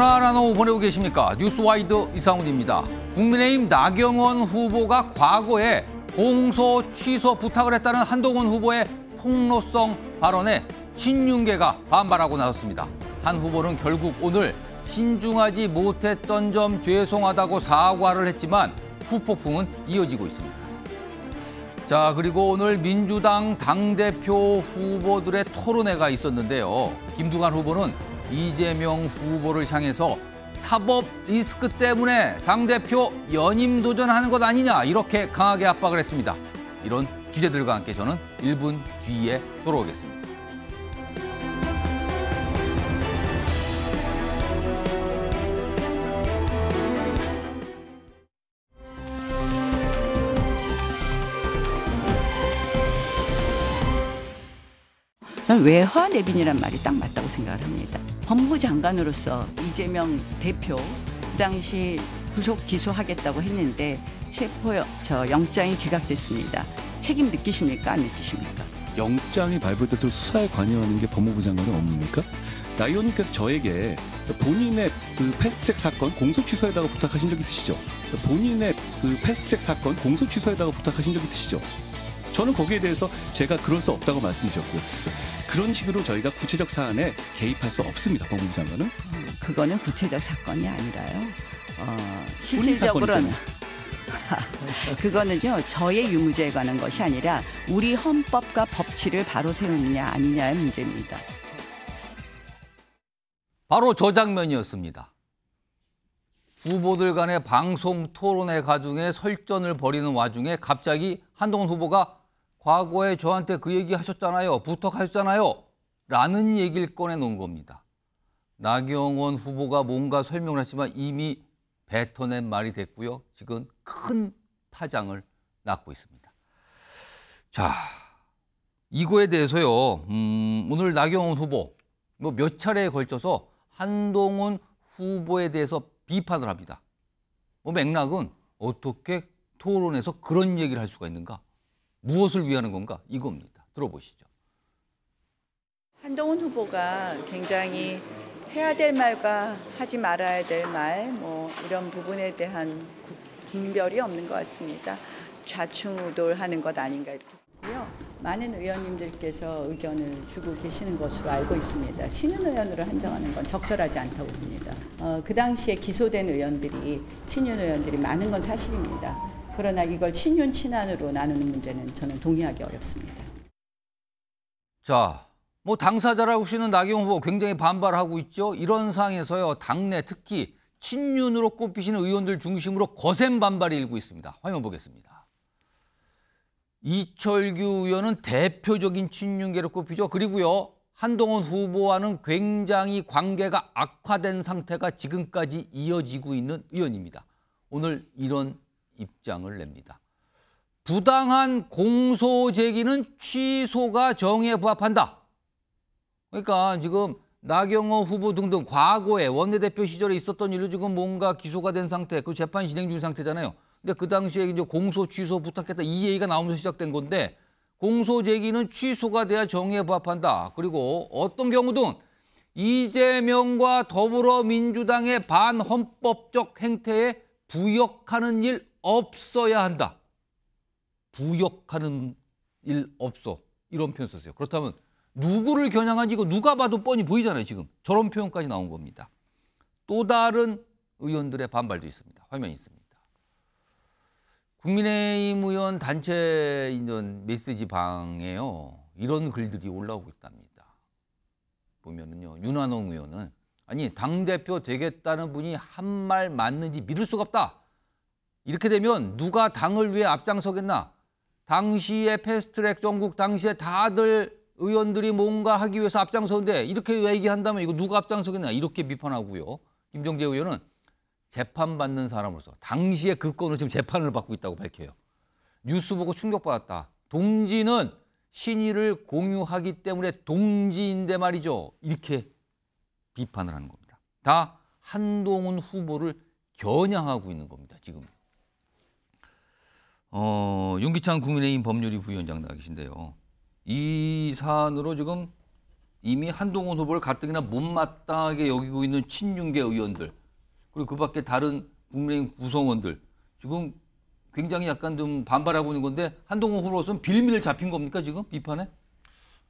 전화하나로 보내고 계십니까? 뉴스와이드 이상훈입니다. 국민의힘 나경원 후보가 과거에 공소 취소 부탁을 했다는 한동훈 후보의 폭로성 발언에 친윤계가 반발하고 나섰습니다. 한 후보는 결국 오늘 신중하지 못했던 점 죄송하다고 사과를 했지만 후폭풍은 이어지고 있습니다. 자, 그리고 오늘 민주당 당대표 후보들의 토론회가 있었는데요. 김두관 후보는 이재명 후보를 향해서 사법 리스크 때문에 당대표 연임 도전하는 것 아니냐 이렇게 강하게 압박을 했습니다. 이런 주제들과 함께 저는 1분 뒤에 돌아오겠습니다. 외화 내빈이란 말이 딱 맞다고 생각을 합니다. 법무부 장관으로서 이재명 대표 그 당시 구속 기소하겠다고 했는데 체포 저 영장이 기각됐습니다. 책임 느끼십니까? 안 느끼십니까? 영장이 발부돼도 수사에 관여하는 게 법무부 장관의 없습니까나 의원님께서 저에게 본인의 그 패스트트랙 사건 공소 취소에다가 부탁하신 적 있으시죠? 본인의 그 패스트트랙 사건 공소 취소에다가 부탁하신 적 있으시죠? 저는 거기에 대해서 제가 그럴 수 없다고 말씀드렸고요. 그런 식으로 저희가 구체적 사안에 개입할 수 없습니다. 법무부 장관은. 그거는 구체적 사건이 아니라요. 어, 실질적으로는 그거는요 저의 유무죄에 관한 것이 아니라 우리 헌법과 법치를 바로 세우느냐 아니냐의 문제입니다. 바로 저 장면이었습니다. 후보들 간의 방송 토론회 가중에 설전을 벌이는 와중에 갑자기 한동훈 후보가 과거에 저한테 그 얘기 하셨잖아요. 부탁하셨잖아요. 라는 얘기를 꺼내놓은 겁니다. 나경원 후보가 뭔가 설명을 했지만 이미 뱉어낸 말이 됐고요. 지금 큰 파장을 낳고 있습니다. 자, 이거에 대해서요. 음, 오늘 나경원 후보 뭐 몇 차례에 걸쳐서 한동훈 후보에 대해서 비판을 합니다. 뭐 맥락은 어떻게 토론에서 그런 얘기를 할 수가 있는가? 무엇을 위하는 건가? 이겁니다. 들어보시죠. 한동훈 후보가 굉장히 해야 될 말과 하지 말아야 될 말, 뭐 이런 부분에 대한 분별이 없는 것 같습니다. 좌충우돌하는 것 아닌가 이렇게 고요 많은 의원님들께서 의견을 주고 계시는 것으로 알고 있습니다. 친윤 의원으로 한정하는 건 적절하지 않다고 봅니다. 어, 그 당시에 기소된 의원들이 친윤 의원들이 많은 건 사실입니다. 그러나 이걸 친윤 친한으로 나누는 문제는 저는 동의하기 어렵습니다. 자, 뭐 당사자라고 하시는 나경 후보 굉장히 반발하고 있죠. 이런 상황에서요. 당내 특히 친윤으로 꼽히시는 의원들 중심으로 거센 반발이 일고 있습니다. 화면 보겠습니다. 이철규 의원은 대표적인 친윤계로 꼽히죠. 그리고요. 한동훈 후보와는 굉장히 관계가 악화된 상태가 지금까지 이어지고 있는 의원입니다. 오늘 이런 입장을 냅니다. 부당한 공소 제기는 취소가 정에 부합한다. 그러니까 지금 나경호 후보 등등 과거에 원내대표 시절에 있었던 일로 지금 뭔가 기소가 된 상태, 그 재판 진행 중인 상태잖아요. 근데 그 당시에 이제 공소 취소 부탁했다 이 얘기가 나오면서 시작된 건데 공소 제기는 취소가 돼야 정에 부합한다. 그리고 어떤 경우든 이재명과 더불어민주당의 반헌법적 행태에 부역하는 일 없어야 한다. 부역하는 일 없어. 이런 표현 썼어요. 그렇다면 누구를 겨냥한지 이거 누가 봐도 뻔히 보이잖아요. 지금 저런 표현까지 나온 겁니다. 또 다른 의원들의 반발도 있습니다. 화면이 있습니다. 국민의힘 의원 단체 이런 메시지 방에요. 이런 글들이 올라오고 있답니다. 보면은요. 윤한홍 의원은 아니 당대표 되겠다는 분이 한 말 맞는지 믿을 수가 없다. 이렇게 되면 누가 당을 위해 앞장서겠나? 당시의 패스트트랙 전국 당시에 다들 의원들이 뭔가 하기 위해서 앞장서는데 이렇게 얘기한다면 이거 누가 앞장서겠나 이렇게 비판하고요. 김정재 의원은 재판받는 사람으로서 당시에 그건을 지금 재판을 받고 있다고 밝혀요. 뉴스 보고 충격받았다. 동지는 신의를 공유하기 때문에 동지인데 말이죠. 이렇게 비판을 하는 겁니다. 다 한동훈 후보를 겨냥하고 있는 겁니다. 지금. 어, 윤기찬 국민의힘 법률위 부위원장 나 계신데요. 이 사안으로 지금 이미 한동훈 후보를 가뜩이나 못마땅하게 여기고 있는 친윤계 의원들 그리고 그 밖에 다른 국민의힘 구성원들 지금 굉장히 약간 좀 반발하고 있는 건데 한동훈 후보로서는 빌미를 잡힌 겁니까 지금 비판에?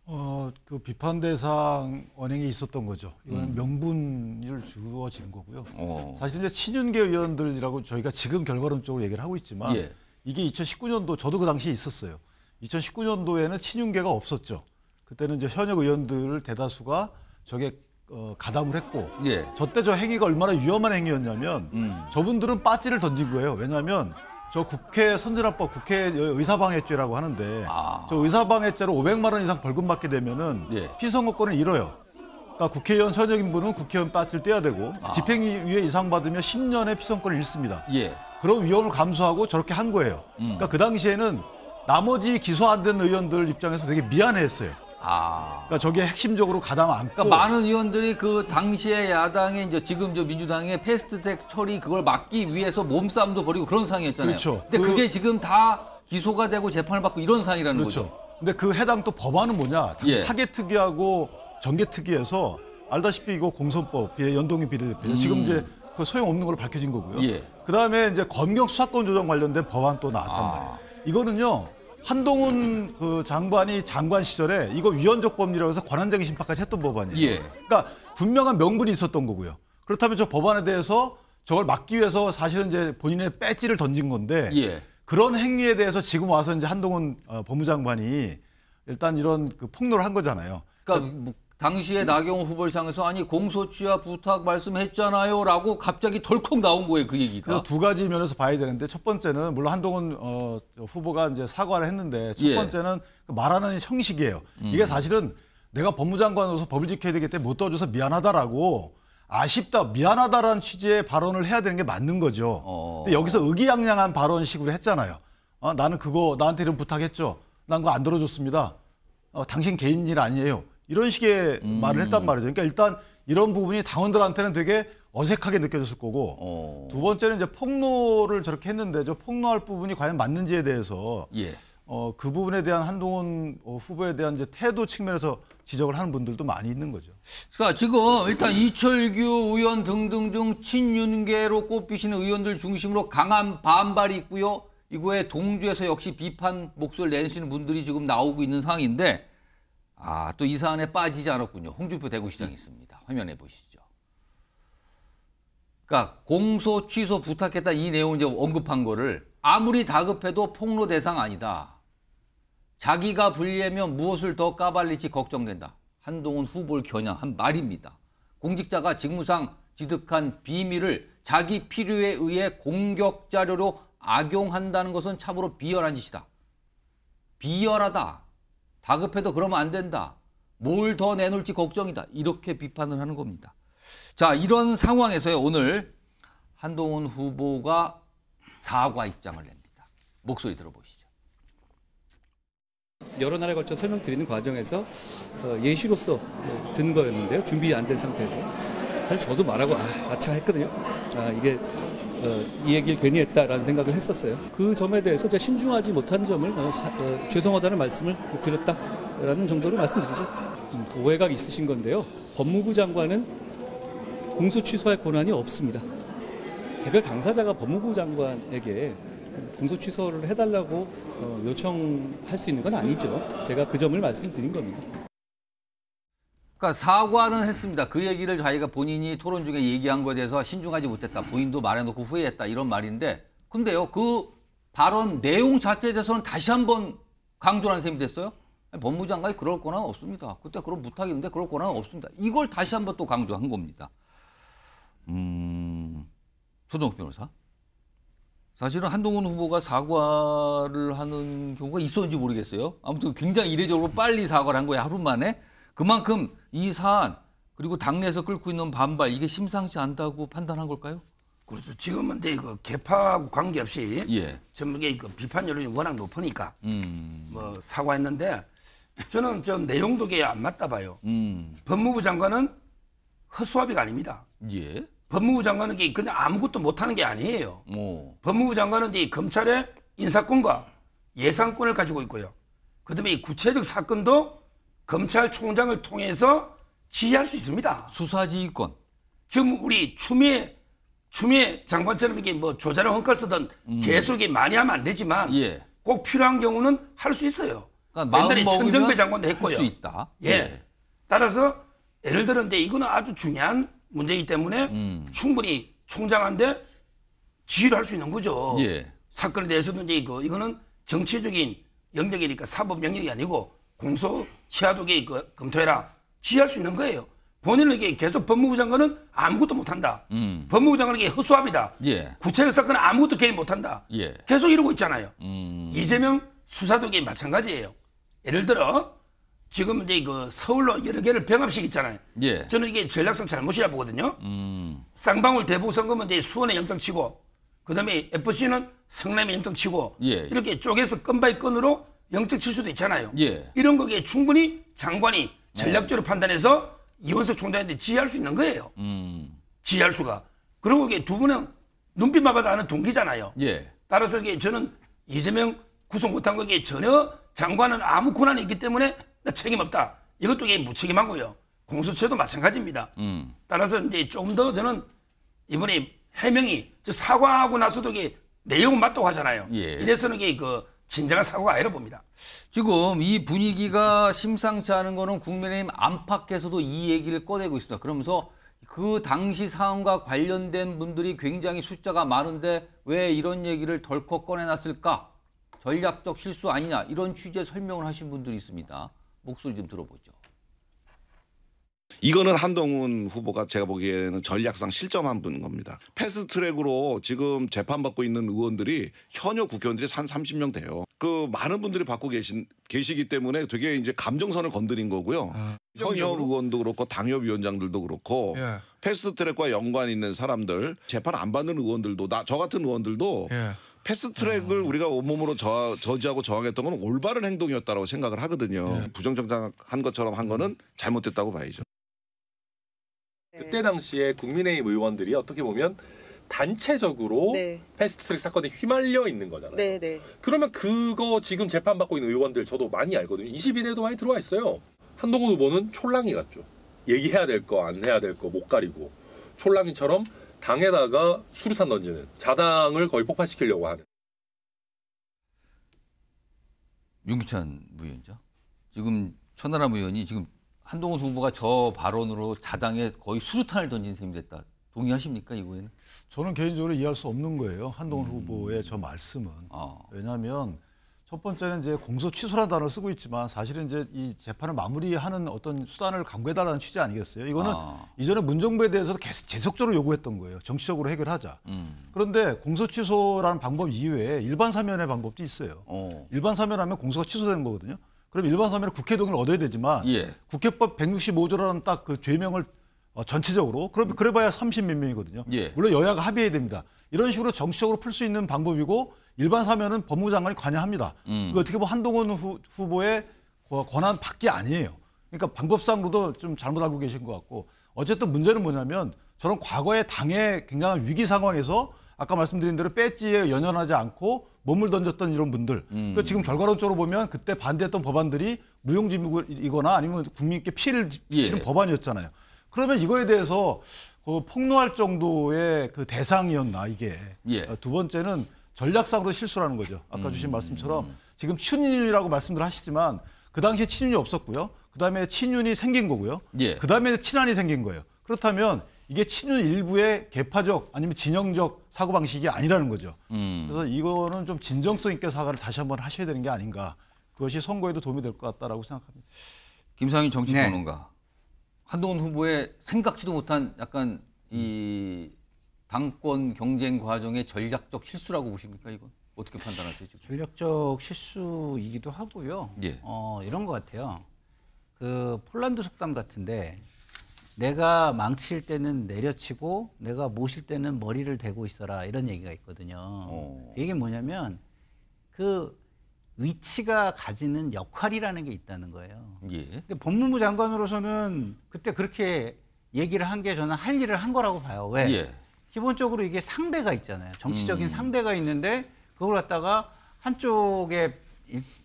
어, 그 비판 대상 언행이 있었던 거죠. 이건 음. 명분을 주어진 거고요. 어. 사실 이제 친윤계 의원들이라고 저희가 지금 결과론적으로 얘기를 하고 있지만 예. 이게 2019년도 저도 그 당시에 있었어요. 2019년도에는 친윤계가 없었죠. 그때는 이제 현역 의원들 대다수가 저게 어, 가담을 했고 예. 저때 저 행위가 얼마나 위험한 행위였냐면 음. 저분들은 빠지를 던진 거예요. 왜냐하면 저 국회 선진화법 국회 의사방해죄라고 하는데 아. 저 의사방해죄로 500만 원 이상 벌금 받게 되면은 예. 피선거권을 잃어요. 그러니까 국회의원 현역 인분은 국회의원 빠를 떼야 되고 아. 집행위에 이상 받으면 10년의 피선권을 거 잃습니다. 예. 그런 위험을 감수하고 저렇게 한 거예요. 음. 그러니까 그 당시에는 나머지 기소 안 된 의원들 입장에서 되게 미안했어요. 아. 그러니까 저게 핵심적으로 가담 안고. 그러니까 많은 의원들이 그 당시에 야당의 이제 지금 저 민주당의 패스트텍 처리 그걸 막기 위해서 몸싸움도 벌이고 그런 상황이었잖아요. 그렇죠. 근데 그... 게 지금 다 기소가 되고 재판을 받고 이런 상황이라는 그렇죠. 거죠. 근데 그 해당 또 법안은 뭐냐? 예. 사개특위하고 전개특위에서 알다시피 이거 공선법 연동형 비례대표 음. 지금 이제 그 소용없는 걸로 밝혀진 거고요. 예. 그다음에 이제 검경 수사권 조정 관련된 법안 또 나왔단 아. 말이에요. 이거는요. 한동훈 그 장관이 장관 시절에 이거 위헌적 법리라고 해서 권한쟁의 심판까지 했던 법안이에요. 예. 그러니까 분명한 명분이 있었던 거고요. 그렇다면 저 법안에 대해서 저걸 막기 위해서 사실은 이제 본인의 배지를 던진 건데 예. 그런 행위에 대해서 지금 와서 이제 한동훈 어, 법무장관이 일단 이런 그 폭로를 한 거잖아요. 그러니까, 그러니까 뭐 당시에 나경원 후보를 향해서 아니 공소취하 부탁 말씀했잖아요라고 갑자기 덜컥 나온 거예요 그 얘기가. 두 가지 면에서 봐야 되는데 첫 번째는 물론 한동훈 어, 후보가 이제 사과를 했는데 첫 예. 번째는 그 말하는 형식이에요. 음. 이게 사실은 내가 법무장관으로서 법을 지켜야 되기 때문에 못 도와줘서 미안하다라고 아쉽다 미안하다라는 취지의 발언을 해야 되는 게 맞는 거죠. 어. 근데 여기서 의기양양한 발언식으로 했잖아요. 어, 나는 그거 나한테 이런 부탁했죠. 난 그거 안 들어줬습니다. 어, 당신 개인 일 아니에요. 이런 식의 음. 말을 했단 말이죠. 그러니까 일단 이런 부분이 당원들한테는 되게 어색하게 느껴졌을 거고 어. 두 번째는 이제 폭로를 저렇게 했는데 저 폭로할 부분이 과연 맞는지에 대해서 예. 어, 그 부분에 대한 한동훈 후보에 대한 이제 태도 측면에서 지적을 하는 분들도 많이 있는 거죠. 그러니까 지금 일단 이철규 의원 등등등 친윤계로 꼽히시는 의원들 중심으로 강한 반발이 있고요. 이거에 동조해서 역시 비판 목소리를 내시는 분들이 지금 나오고 있는 상황인데 아, 또이 사안에 빠지지 않았군요. 홍준표 대구시장이 있습니다. 화면에 보시죠. 그러니까 공소 취소 부탁했다 이 내용 을 언급한 거를 아무리 다급해도 폭로 대상 아니다. 자기가 불리하면 무엇을 더 까발릴지 걱정된다. 한동훈 후보를 겨냥한 말입니다. 공직자가 직무상 지득한 비밀을 자기 필요에 의해 공격 자료로 악용한다는 것은 참으로 비열한 짓이다. 비열하다. 다급해도 그러면 안 된다. 뭘 더 내놓을지 걱정이다. 이렇게 비판을 하는 겁니다. 자, 이런 상황에서 오늘 한동훈 후보가 사과 입장을 냅니다. 목소리 들어보시죠. 여러 나에 걸쳐 설명드리는 과정에서 어, 예시로서 든 거였는데요. 준비 안 된 상태에서. 사실 저도 말하고 아, 아차 했거든요. 아, 이게 어, 이 얘기를 괜히 했다라는 생각을 했었어요. 그 점에 대해서 제가 신중하지 못한 점을 어, 어, 죄송하다는 말씀을 드렸다라는 정도로 말씀드리죠. 음, 오해가 있으신 건데요. 법무부 장관은 공소 취소할 권한이 없습니다. 개별 당사자가 법무부 장관에게 공소 취소를 해달라고 요청할 수 있는 건 아니죠. 제가 그 점을 말씀드린 겁니다. 그러니까 사과는 했습니다. 그 얘기를 자기가 본인이 토론 중에 얘기한 것에 대해서 신중하지 못했다. 본인도 말해놓고 후회했다. 이런 말인데 근데요. 그 발언 내용 자체에 대해서는 다시 한 번 강조하는 셈이 됐어요. 법무 장관이 그럴 권한 없습니다. 그때 그런 부탁인데 그럴 권한 없습니다. 이걸 다시 한 번 또 강조한 겁니다. 음, 소정 변호사. 사실은 한동훈 후보가 사과를 하는 경우가 있었는지 모르겠어요. 아무튼 굉장히 이례적으로 빨리 사과를 한 거예요. 하루 만에. 그만큼 이 사안 그리고 당내에서 끌고 있는 반발 이게 심상치 않다고 판단한 걸까요? 그렇죠. 지금은 근데 그 개파하고 관계없이 예. 전국의 그 비판 여론이 워낙 높으니까 음. 뭐 사과했는데 저는 좀 내용도 게안 맞다 봐요. 음. 법무부 장관은 헛수아비가 아닙니다. 예. 법무부 장관은 그냥 아무것도 못하는 게 아니에요. 오. 뭐. 법무부 장관은 이 검찰의 인사권과 예산권을 가지고 있고요. 그다음에 이 구체적 사건도 검찰총장을 통해서 지휘할 수 있습니다. 수사지휘권. 지금 우리 추미애 추미애 장관처럼 이게 뭐 조자를 헝클 쓰던 음. 계속 이 많이 하면 안 되지만 예. 꼭 필요한 경우는 할 수 있어요. 그러니까 옛날에 천정배 장관도 했고요. 수 있다. 예. 예. 따라서 예를 들어 이제 이거는 아주 중요한 문제이기 때문에 음. 충분히 총장한테 지휘를 할 수 있는 거죠. 예. 사건에 대해서도 이제 이거 이거는 정치적인 영역이니까 사법 영역이 아니고 공소 시하도계 그 검토해라 취할수 있는 거예요. 본인에게 계속 법무부 장관은 아무것도 못한다. 음. 법무부 장관에게 허수합니다 예. 구체적 사건은 아무것도 개입 못한다. 예. 계속 이러고 있잖아요. 음. 이재명 수사도계 마찬가지예요. 예를 들어 지금 이제 그 서울로 여러 개를 병합식 있잖아요. 예. 저는 이게 전략상 잘못이라 보거든요. 음. 쌍방울 대북 선거면 이제 수원에 영장 치고 그다음에 FC는 성남에 영장 치고 예. 이렇게 쪼개서 끈 바이 끈으로 영적 실수도 있잖아요. 예. 이런 거에 충분히 장관이 네. 전략적으로 판단해서 이원석 총장한테 지휘할 수 있는 거예요. 음. 지휘할 수가. 그리고 이게 두 분은 눈빛만 봐도 아는 동기잖아요. 예. 따라서 이게 저는 이재명 구속 못 한 거에 전혀 장관은 아무 권한이 있기 때문에 나 책임 없다. 이것도 이게 무책임하고요. 공수처도 마찬가지입니다. 음. 따라서 이제 좀 더 저는 이번에 해명이 사과하고 나서도 이게 내용은 맞다고 하잖아요. 예. 이래서는 이게 그 진정한 사고가 아니라 봅니다. 지금 이 분위기가 심상치 않은 거는 국민의힘 안팎에서도 이 얘기를 꺼내고 있습니다. 그러면서 그 당시 상황과 관련된 분들이 굉장히 숫자가 많은데 왜 이런 얘기를 덜컥 꺼내놨을까? 전략적 실수 아니냐 이런 취지의 설명을 하신 분들이 있습니다. 목소리 좀 들어보죠. 이거는 한동훈 후보가 제가 보기에는 전략상 실점한 분인 겁니다. 패스트트랙으로 지금 재판받고 있는 의원들이 현역 국회의원들이 한 30명 돼요. 그 많은 분들이 받고 계신 계시기 때문에 되게 이제 감정선을 건드린 거고요. 아. 현역 의원도 그렇고 당협위원장들도 그렇고 예. 패스트트랙과 연관 있는 사람들 재판 안 받는 의원들도 나 저 같은 의원들도 예. 패스트트랙을 아. 우리가 온몸으로 저, 저지하고 저항했던 건 올바른 행동이었다고 생각을 하거든요. 예. 부정정당한 것처럼 한 거는 잘못됐다고 봐야죠. 그때 당시에 국민의힘 의원들이 어떻게 보면 단체적으로 네. 패스트트랙 사건에 휘말려 있는 거잖아요. 네, 네. 그러면 그거 지금 재판받고 있는 의원들 저도 많이 알거든요. 2 1대도 많이 들어와 있어요. 한동훈 후보는 촐랑이 같죠. 얘기해야 될 거 안 해야 될 거 못 가리고 촐랑이처럼 당에다가 수류탄 던지는 자당을 거의 폭파시키려고 하는. 윤기찬 부위원장 지금 천하람 의원이 지금 한동훈 후보가 저 발언으로 자당에 거의 수류탄을 던진 셈이 됐다. 동의하십니까 이거에는? 저는 개인적으로 이해할 수 없는 거예요. 한동훈 음. 후보의 저 말씀은 아. 왜냐하면 첫 번째는 이제 공소 취소라는 단어를 쓰고 있지만 사실은 이제 이 재판을 마무리하는 어떤 수단을 강구해달라는 취지 아니겠어요? 이거는 아. 이전에 문정부에 대해서도 계속 지속적으로 요구했던 거예요. 정치적으로 해결하자. 음. 그런데 공소 취소라는 방법 이외에 일반 사면의 방법도 있어요. 어. 일반 사면하면 공소가 취소되는 거거든요. 그럼 일반 사면 은 국회 동의를 얻어야 되지만 예. 국회법 165조라는 딱 그 죄명을 어, 전체적으로 그럼 음. 그래봐야 30몇 명이거든요. 예. 물론 여야가 합의해야 됩니다. 이런 식으로 정치적으로 풀 수 있는 방법이고 일반 사면은 법무 장관이 관여합니다. 음. 그 어떻게 보면 한동훈 후, 후보의 그 권한 밖이 아니에요. 그러니까 방법상으로도 좀 잘못 알고 계신 것 같고 어쨌든 문제는 뭐냐면 저는 과거에 당의 굉장한 위기 상황에서 아까 말씀드린 대로 배지에 연연하지 않고 몸을 던졌던 이런 분들. 음. 그 지금 결과론적으로 보면 그때 반대했던 법안들이 무용지물이거나 아니면 국민께 피해를 지는 예. 법안이었잖아요. 그러면 이거에 대해서 그 폭로할 정도의 그 대상이었나 이게. 예. 어, 두 번째는 전략상으로 실수라는 거죠. 아까 음. 주신 말씀처럼 음. 지금 친윤이라고 말씀들 하시지만 그 당시에 친윤이 없었고요. 그다음에 친윤이 생긴 거고요. 예. 그다음에 친한이 생긴 거예요. 그렇다면 이게 친윤 일부의 개파적 아니면 진영적 사고방식이 아니라는 거죠. 음. 그래서 이거는 좀 진정성 있게 사과를 다시 한번 하셔야 되는 게 아닌가. 그것이 선거에도 도움이 될 것 같다라고 생각합니다. 김상윤 정치평론가. 네. 한동훈 후보의 생각지도 못한 약간 이 당권 경쟁 과정의 전략적 실수라고 보십니까 이건? 어떻게 판단하세요? 지금? 전략적 실수이기도 하고요. 예. 어, 이런 것 같아요. 그 폴란드 속담 같은데 내가 망칠 때는 내려치고 내가 모실 때는 머리를 대고 있어라 이런 얘기가 있거든요. 어. 그얘 뭐냐면 그 위치가 가지는 역할이라는 게 있다는 거예요. 예. 근데 법무부 장관으로서는 그때 그렇게 얘기를 한 게 저는 할 일을 한 거라고 봐요. 왜? 예. 기본적으로 이게 상대가 있잖아요. 정치적인 음. 상대가 있는데 그걸 갖다가 한쪽에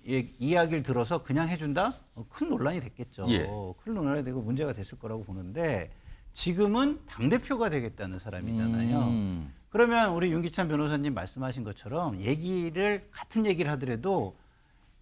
예, 이야기를 들어서 그냥 해준다? 어, 큰 논란이 됐겠죠. 예. 큰 논란이 되고 문제가 됐을 거라고 보는데 지금은 당대표가 되겠다는 사람이잖아요. 음. 그러면 우리 윤기찬 변호사님 말씀하신 것처럼 얘기를 같은 얘기를 하더라도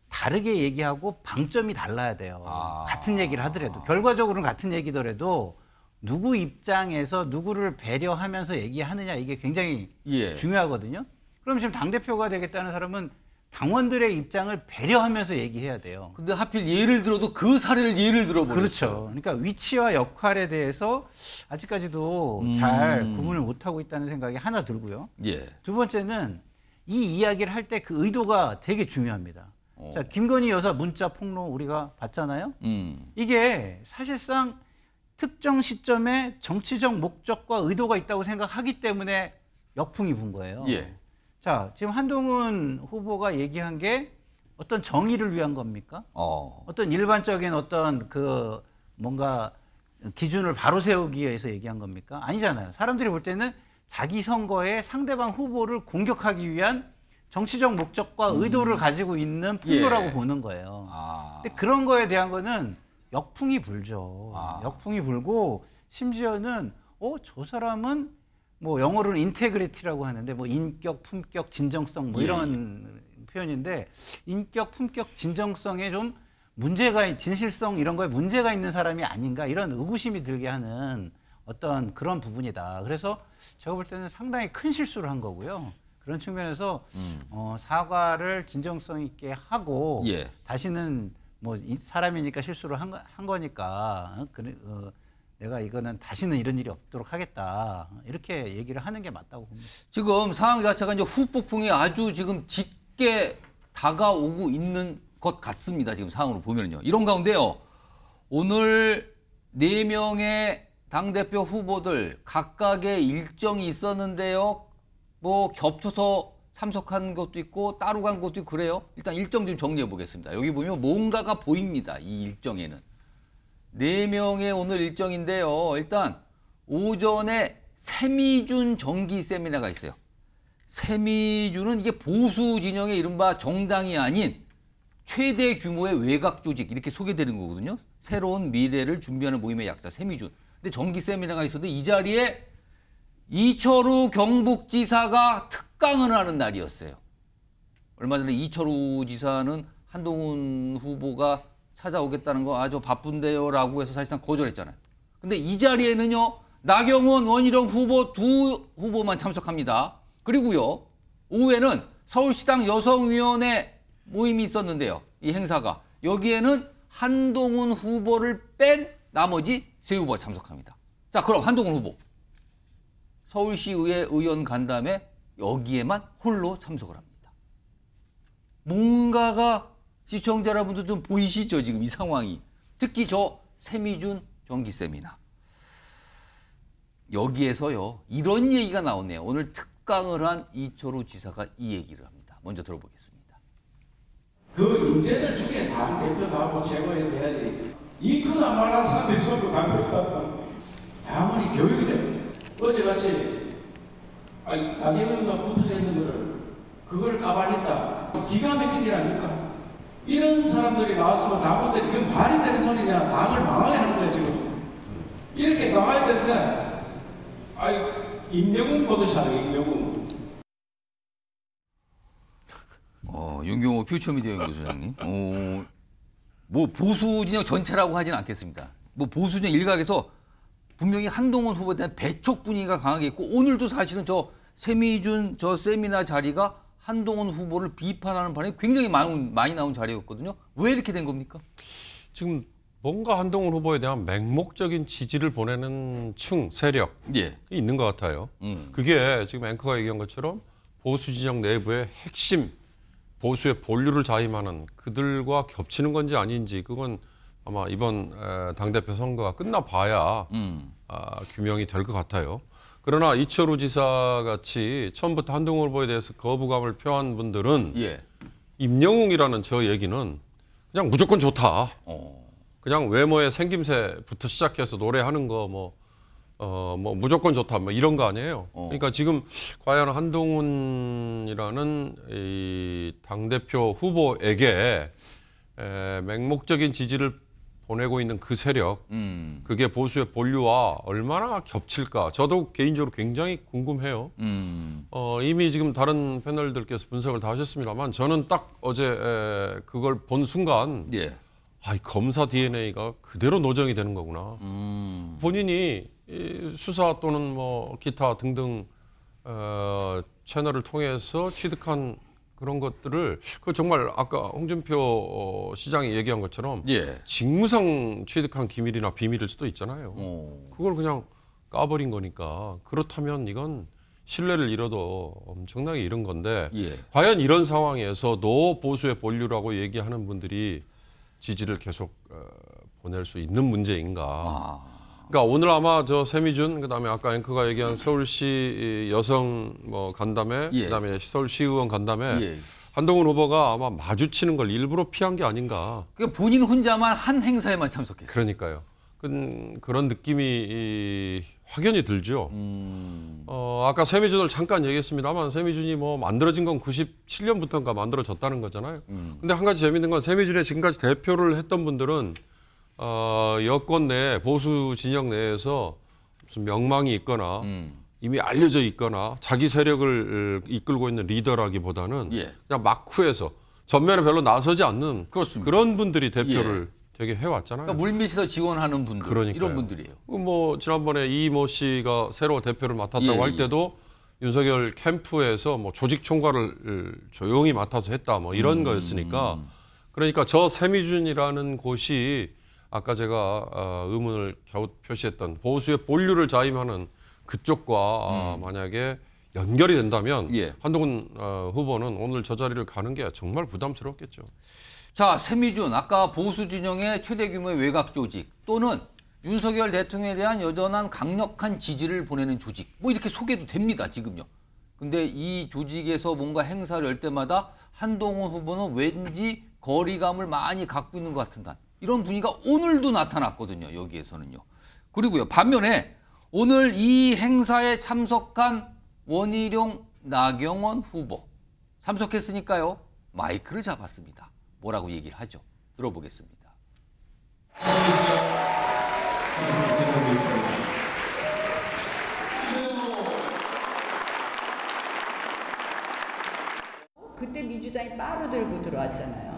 다르게 얘기하고 방점이 달라야 돼요. 아. 같은 얘기를 하더라도 결과적으로는 같은 얘기더라도 누구 입장에서 누구를 배려하면서 얘기하느냐 이게 굉장히 예. 중요하거든요. 그럼 지금 당 대표가 되겠다는 사람은 당원들의 입장을 배려하면서 얘기해야 돼요. 근데 하필 예를 들어도 그 사례를 예를 들어보죠. 그렇죠. 그러니까 위치와 역할에 대해서 아직까지도 음. 잘 구분을 못하고 있다는 생각이 하나 들고요. 예. 두 번째는 이 이야기를 할 때 그 의도가 되게 중요합니다. 오. 어. 자, 김건희 여사 문자 폭로 우리가 봤잖아요. 음. 이게 사실상 특정 시점에 정치적 목적과 의도가 있다고 생각하기 때문에 역풍이 분 거예요. 예. 자, 지금 한동훈 후보가 얘기한 게 어떤 정의를 위한 겁니까? 어. 어떤 일반적인 어떤 그 뭔가 기준을 바로 세우기 위해서 얘기한 겁니까? 아니잖아요. 사람들이 볼 때는 자기 선거에 상대방 후보를 공격하기 위한 정치적 목적과 음. 의도를 가지고 있는 폭로라고 예. 보는 거예요. 아. 근데 그런 거에 대한 거는 역풍이 불죠. 아. 역풍이 불고 심지어는 어, 저 사람은 뭐 영어로는 인테그리티라고 하는데 뭐 인격, 품격, 진정성 뭐 예. 이런 예. 표현인데 인격, 품격, 진정성에 좀 문제가 진실성 이런 거에 문제가 있는 사람이 아닌가 이런 의구심이 들게 하는 어떤 그런 부분이다. 그래서 제가 볼 때는 상당히 큰 실수를 한 거고요. 그런 측면에서 음. 어, 사과를 진정성 있게 하고 예. 다시는 뭐 사람이니까 실수를 한, 한 거니까 그, 어, 어 내가 이거는 다시는 이런 일이 없도록 하겠다 이렇게 얘기를 하는 게 맞다고 봅니다. 지금 상황 자체가 이제 후폭풍이 아주 지금 짙게 다가오고 있는 것 같습니다. 지금 상황으로 보면요. 이런 가운데요. 오늘 네 명의 당 대표 후보들 각각의 일정이 있었는데요. 뭐 겹쳐서 참석한 것도 있고 따로 간 것도 그래요. 일단 일정 좀 정리해 보겠습니다. 여기 보면 뭔가가 보입니다. 이 일정에는. 네명의 오늘 일정인데요. 일단 오전에 세미준 정기 세미나가 있어요. 세미준은 이게 보수 진영의 이른바 정당이 아닌 최대 규모의 외곽 조직 이렇게 소개되는 거거든요. 새로운 미래를 준비하는 모임의 약자 세미준. 근데 정기 세미나가 있었는데 이 자리에 이철우 경북지사가 특강을 하는 날이었어요. 얼마 전에 이철우 지사는 한동훈 후보가 찾아오겠다는 거 아주 바쁜데요라고 해서 사실상 거절했잖아요. 근데 이 자리에는요. 나경원, 원희룡 후보 두 후보만 참석합니다. 그리고요. 오후에는 서울시당 여성위원회 모임이 있었는데요. 이 행사가. 여기에는 한동훈 후보를 뺀 나머지 세 후보가 참석합니다. 자, 그럼 한동훈 후보. 서울시의회 의원 간담회 여기에만 홀로 참석을 합니다. 뭔가가 시청자 여러분도 좀 보이시죠? 지금 이 상황이. 특히 저 세미준 전기세입니 여기에서요. 이런 얘기가 나오네요. 오늘 특강을 한 이철우 지사가 이 얘기를 합니다. 먼저 들어보겠습니다. 그 인재들 중에 당 대표 나오고 제거해 돼야지. 이크나 말한 사람들 전부 당 대표다. 당원이 교육이 돼. 어제같이 아니, 나경원과 붙어 있는 거를 그걸 까발린다. 기가 막힌 일 아닙니까? 이런 사람들이 나왔으면 당원들이 이게 말이 되는 소리냐 당을 망하게 하는 거야 지금 이렇게 나와야 되는데 아 임명웅 보듯이 하는 임명웅 어, 윤경호 퓨처미디어 연구소장님 어, 뭐 보수 진영 전체라고 하진 않겠습니다 뭐 보수 진영 일각에서 분명히 한동훈 후보에 대한 배척 분위기가 강하게 있고 오늘도 사실은 저 세미준 저 세미나 자리가 한동훈 후보를 비판하는 반응이 굉장히 많이, 많이 나온 자리였거든요. 왜 이렇게 된 겁니까? 지금 뭔가 한동훈 후보에 대한 맹목적인 지지를 보내는 층, 세력이 예. 있는 것 같아요. 음. 그게 지금 앵커가 얘기한 것처럼 보수 지정 내부의 핵심 보수의 본류를 자임하는 그들과 겹치는 건지 아닌지 그건 아마 이번 당대표 선거가 끝나봐야 음. 아, 규명이 될 것 같아요. 그러나 이철우 지사 같이 처음부터 한동훈 후보에 대해서 거부감을 표한 분들은 예. 임영웅이라는 저 얘기는 그냥 무조건 좋다. 어. 그냥 외모의 생김새부터 시작해서 노래하는 거뭐 어, 뭐 무조건 좋다 뭐 이런 거 아니에요. 어. 그러니까 지금 과연 한동훈이라는 이 당대표 후보에게 에, 맹목적인 지지를 보내고 있는 그 세력, 음. 그게 보수의 본류와 얼마나 겹칠까. 저도 개인적으로 굉장히 궁금해요. 음. 어, 이미 지금 다른 패널들께서 분석을 다 하셨습니다만 저는 딱 어제 에, 그걸 본 순간 예. 아, 이 검사 DNA가 그대로 노정이 되는 거구나. 음. 본인이 이 수사 또는 뭐 기타 등등 어, 채널을 통해서 취득한 그런 것들을 그 정말 아까 홍준표 어, 시장이 얘기한 것처럼 예. 직무상 취득한 기밀이나 비밀일 수도 있잖아요. 오. 어. 그걸 그냥 까버린 거니까 그렇다면 이건 신뢰를 잃어도 엄청나게 잃은 건데 예. 과연 이런 상황에서도 보수의 본류라고 얘기하는 분들이 지지를 계속 어, 보낼 수 있는 문제인가? 아. 그러니까 오늘 아마 저 세미준 그다음에 아까 앵커가 얘기한 서울시 여성 뭐 간담회 예. 그다음에 서울시의원 간담회 예. 한동훈 후보가 아마 마주치는 걸 일부러 피한 게 아닌가. 그 그러니까 본인 혼자만 한 행사에만 참석했어요. 그러니까요. 그런, 그런 느낌이 이, 확연히 들죠. 음. 어, 아까 세미준을 잠깐 얘기했습니다만 세미준이 뭐 만들어진 건 97년부터인가 만들어졌다는 거잖아요. 음. 근데 한 가지 재밌는 건 세미준의 지금까지 대표를 했던 분들은 어, 여권 내 보수 진영 내에서 무슨 명망이 있거나 음. 이미 알려져 있거나 자기 세력을 이끌고 있는 리더라기보다는 예. 그냥 막후에서 전면에 별로 나서지 않는 그렇습니다. 그런 분들이 예. 대표를 예. 되게 해왔잖아요. 그러니까 물밑에서 지원하는 분들 그러니까요. 이런 분들이에요. 그 뭐 지난번에 이 모 씨가 새로 대표를 맡았다고 예, 할 예. 때도 윤석열 캠프에서 뭐 조직 총괄을 조용히 맡아서 했다 뭐 이런 음. 거였으니까 그러니까 저 세미준이라는 곳이 아까 제가 어, 의문을 겨우 표시했던 보수의 본류를 자임하는 그쪽과 음. 만약에 연결이 된다면 예. 한동훈 어, 후보는 오늘 저 자리를 가는 게 정말 부담스럽겠죠. 자, 세미준 아까 보수 진영의 최대 규모의 외곽 조직 또는 윤석열 대통령에 대한 여전한 강력한 지지를 보내는 조직 뭐 이렇게 소개도 됩니다 지금요. 근데 이 조직에서 뭔가 행사를 열 때마다 한동훈 후보는 왠지 거리감을 많이 갖고 있는 것 같은 단. 이런 분위기가 오늘도 나타났거든요. 여기에서는요. 그리고요. 반면에 오늘 이 행사에 참석한 원희룡, 나경원 후보 참석했으니까요. 마이크를 잡았습니다. 뭐라고 얘기를 하죠. 들어보겠습니다. 그때 민주당이 빠로 들고 들어왔잖아요.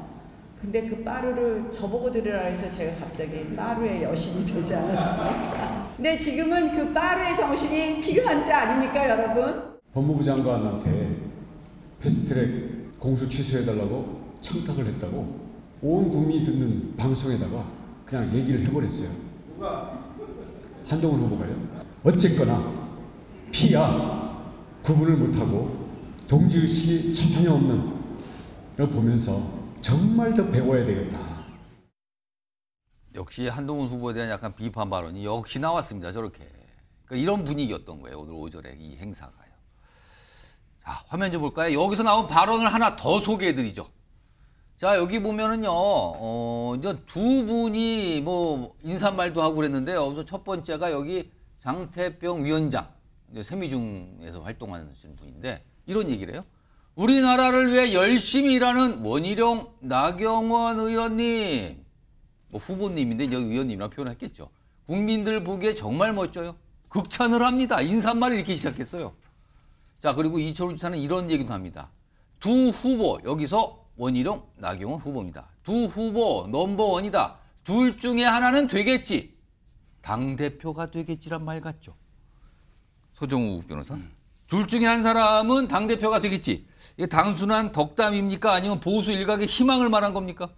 근데 그 빠루를 저보고 들으라 해서 제가 갑자기 빠루의 여신이 되지 않았습니까? 근데 지금은 그 빠루의 정신이 필요한 때 아닙니까, 여러분? 법무부 장관한테 패스트트랙 공수 취소해달라고 청탁을 했다고 온 국민이 듣는 방송에다가 그냥 얘기를 해버렸어요. 한동훈 후보가요. 어쨌거나 피야 구분을 못하고 동지의식이 전혀 없는 걸 보면서 정말 더 배워야 되겠다. 역시 한동훈 후보에 대한 약간 비판 발언이 역시 나왔습니다. 저렇게. 그러니까 이런 분위기였던 거예요. 오늘 오전에이 행사가요. 자, 화면 좀 볼까요? 여기서 나온 발언을 하나 더 소개해드리죠. 자, 여기 보면은요, 어, 이제 두 분이 뭐 인사말도 하고 그랬는데요. 우선 첫 번째가 여기 장태병 위원장, 세미중에서 활동하는 분인데 이런 얘기를 해요. 우리나라를 위해 열심히 일하는 원희룡, 나경원 의원님, 뭐 후보님인데 여기 의원님이라 표현했겠죠. 국민들 보기에 정말 멋져요. 극찬을 합니다. 인사말을 이렇게 시작했어요. 자 그리고 이철우 지사는 이런 얘기도 합니다. 두 후보 여기서 원희룡, 나경원 후보입니다. 두 후보 넘버원이다. 둘 중에 하나는 되겠지. 당대표가 되겠지란 말 같죠. 소정우 변호사. 음. 둘 중에 한 사람은 당대표가 되겠지. 이게 단순한 덕담입니까? 아니면 보수 일각의 희망을 말한 겁니까?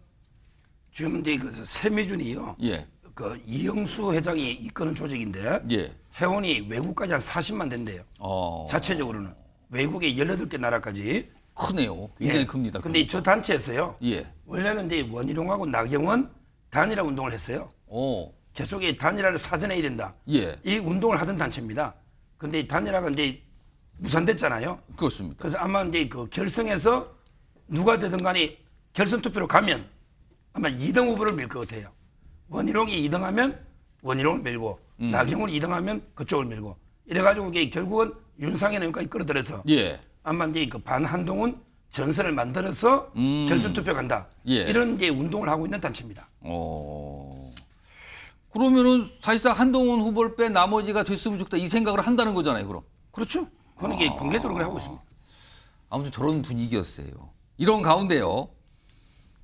지금 이제 그 세미준이요. 예. 그 이영수 회장이 이끄는 조직인데 예. 회원이 외국까지 한 40만 된대요. 어... 자체적으로는 외국의 18개 나라까지 크네요. 굉장히 예. 큽니다. 근데 저 단체에서요. 예. 원래는 이제 원희룡하고 나경원 단일화 운동을 했어요. 오. 어. 계속 이 단일화를 사전에 해야 된다. 예. 이 운동을 하던 단체입니다. 그런데 단일화가 이제 무산됐잖아요. 그렇습니다. 그래서 아마 이제 그 결승에서 누가 되든 간에 결승 투표로 가면 아마 2등 후보를 밀 것 같아요. 원희룡이 2등 하면 원희룡을 밀고 음. 나경원이 2등 하면 그쪽을 밀고 이래가지고 이게 결국은 윤상현 의원까지 끌어들여서 예. 아마 이제 그 반한동은 전선을 만들어서 음. 결승 투표 간다. 예. 이런 이제 운동을 하고 있는 단체입니다. 오. 어. 그러면은 사실상 한동훈 후보를 빼 나머지가 됐으면 좋겠다 이 생각을 한다는 거잖아요, 그럼. 그렇죠. 그런 게 아. 공개적으로 하고 있습니다. 아무튼 저런 분위기였어요. 이런 가운데요.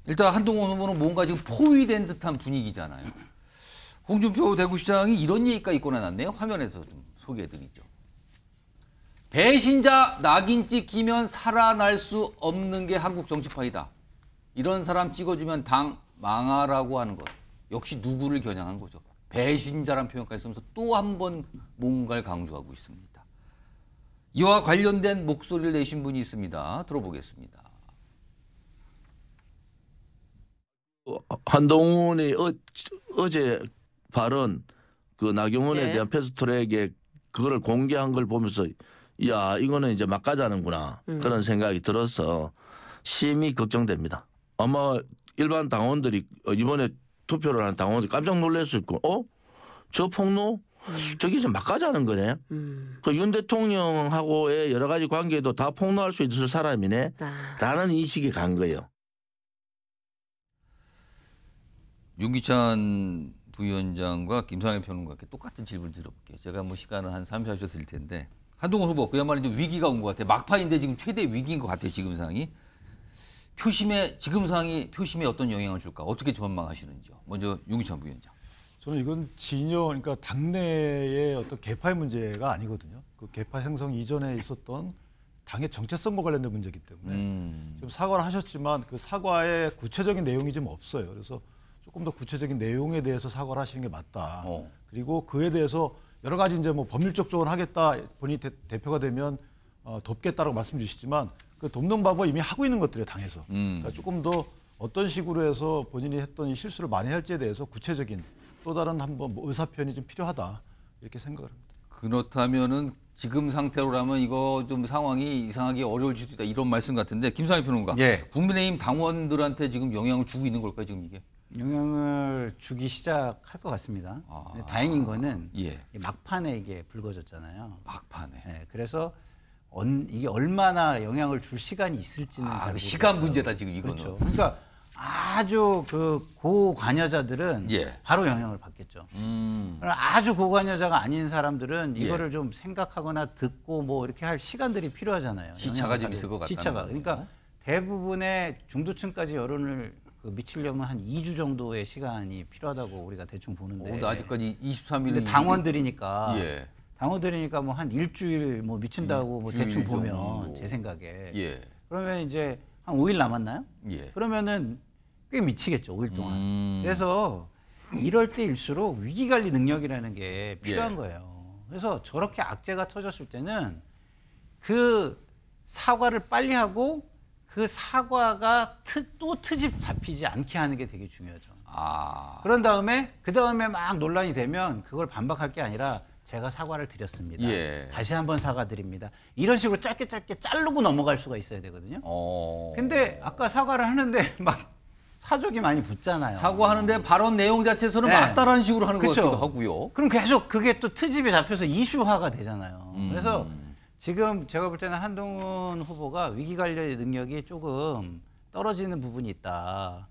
일단 한동훈 후보는 뭔가 지금 포위된 듯한 분위기잖아요. 홍준표 대구시장이 이런 얘기가 있거나 났네요. 화면에서 좀 소개해드리죠. 배신자 낙인 찍히면 살아날 수 없는 게 한국 정치파이다 이런 사람 찍어주면 당 망하라고 하는 것. 역시 누구를 겨냥한 거죠. 배신자란 표현까지 쓰면서 또 한 번 뭔가를 강조하고 있습니다. 이와 관련된 목소리를 내신 분이 있습니다. 들어보겠습니다. 한동훈의 어, 제 발언 그 나경원에 네. 대한 패스트트랙에 그거를 공개한 걸 보면서 야 이거는 이제 막가자는구나 음. 그런 생각이 들어서 심히 걱정됩니다. 아마 일반 당원들이 어, 이번에 투표를 한 당원들이 깜짝 놀랐을 거어? 저 폭로? 음. 저게 이제 막 가자는 거네. 음. 그윤 대통령하고의 여러 가지 관계도 다 폭로할 수 있을 사람이네. 아. 라는 인식이 간 거예요. 윤기찬 부위원장과 김상현 평론가께 똑같은 질문을 드려볼게요. 제가 뭐 시간을 한 3, 4주 드릴 텐데 한동훈 후보 그야말로 이제 위기가 온 것 같아요. 막판인데 지금 최대 위기인 것 같아요. 지금 상황이. 표심에 지금 상황이 표심에 어떤 영향을 줄까 어떻게 전망하시는지요. 먼저 윤기찬 부위원장. 저는 이건 진영 그러니까 당내의 어떤 개파의 문제가 아니거든요. 그 개파 형성 이전에 있었던 당의 정체성과 관련된 문제이기 때문에 음. 지금 사과를 하셨지만 그 사과의 구체적인 내용이 좀 없어요. 그래서 조금 더 구체적인 내용에 대해서 사과를 하시는 게 맞다. 어. 그리고 그에 대해서 여러 가지 이제 뭐 법률적 조언 하겠다 본인 대, 표가 되면 어, 돕겠다라고 말씀 주시지만 그 돕는 방법 이미 하고 있는 것들에 당해서 음. 그러니까 조금 더 어떤 식으로 해서 본인이 했던 이 실수를 많이 할지에 대해서 구체적인 또 다른 한번 뭐 의사 표현이 좀 필요하다 이렇게 생각을 합니다. 그렇다면은 지금 상태로라면 이거 좀 상황이 이상하게 어려울수 있다 이런 말씀 같은데 김상희 평론가 예. 국민의힘 당원들한테 지금 영향을 주고 있는 걸까요 지금 이게? 영향을 주기 시작할 것 같습니다. 아, 다행인 거는 예. 막판에 이게 불거졌잖아요. 막판에. 네, 그래서 언, 이게 얼마나 영향을 줄 시간이 있을지는 아, 시간 문제다 지금 이거는. 그렇죠. 그러니까 아주 그 고관여자들은 예. 바로 영향을 받겠죠. 음. 아주 고관여자가 아닌 사람들은 예. 이거를 예. 좀 생각하거나 듣고 뭐 이렇게 할 시간들이 필요하잖아요. 시차가 좀 있을 것 같다. 시차가. 그러니까 대부분의 중도층까지 여론을 그 미치려면 한 2주 정도의 시간이 필요하다고 우리가 대충 보는데. 오, 어, 아직까지 23일. 당원들이니까. 예. 당원들이니까 뭐 한 일주일 뭐 미친다고 뭐 대충 보면 정도. 제 생각에. 예. 그러면 이제 한 5일 남았나요? 예. 그러면은 꽤 미치겠죠, 5일 동안. 음. 그래서 이럴 때일수록 위기 관리 능력이라는 게 필요한 예. 거예요. 그래서 저렇게 악재가 터졌을 때는 그 사과를 빨리 하고 그 사과가 트, 또 트집 잡히지 않게 하는 게 되게 중요하죠. 아. 그런 다음에 그 다음에 막 논란이 되면 그걸 반박할 게 아니라 제가 사과를 드렸습니다. 예. 다시 한 번 사과드립니다. 이런 식으로 짧게 짧게 자르고 넘어갈 수가 있어야 되거든요. 어... 근데 아까 사과를 하는데 막 사족이 많이 붙잖아요. 사고하는데 발언 내용 자체에서는 네. 맞다라는 식으로 하는 그쵸? 것 같기도 하고요. 그럼 계속 그게 또 트집이 잡혀서 이슈화가 되잖아요. 음. 그래서 지금 제가 볼 때는 한동훈 후보가 위기 관리 능력이 조금 떨어지는 부분이 있다.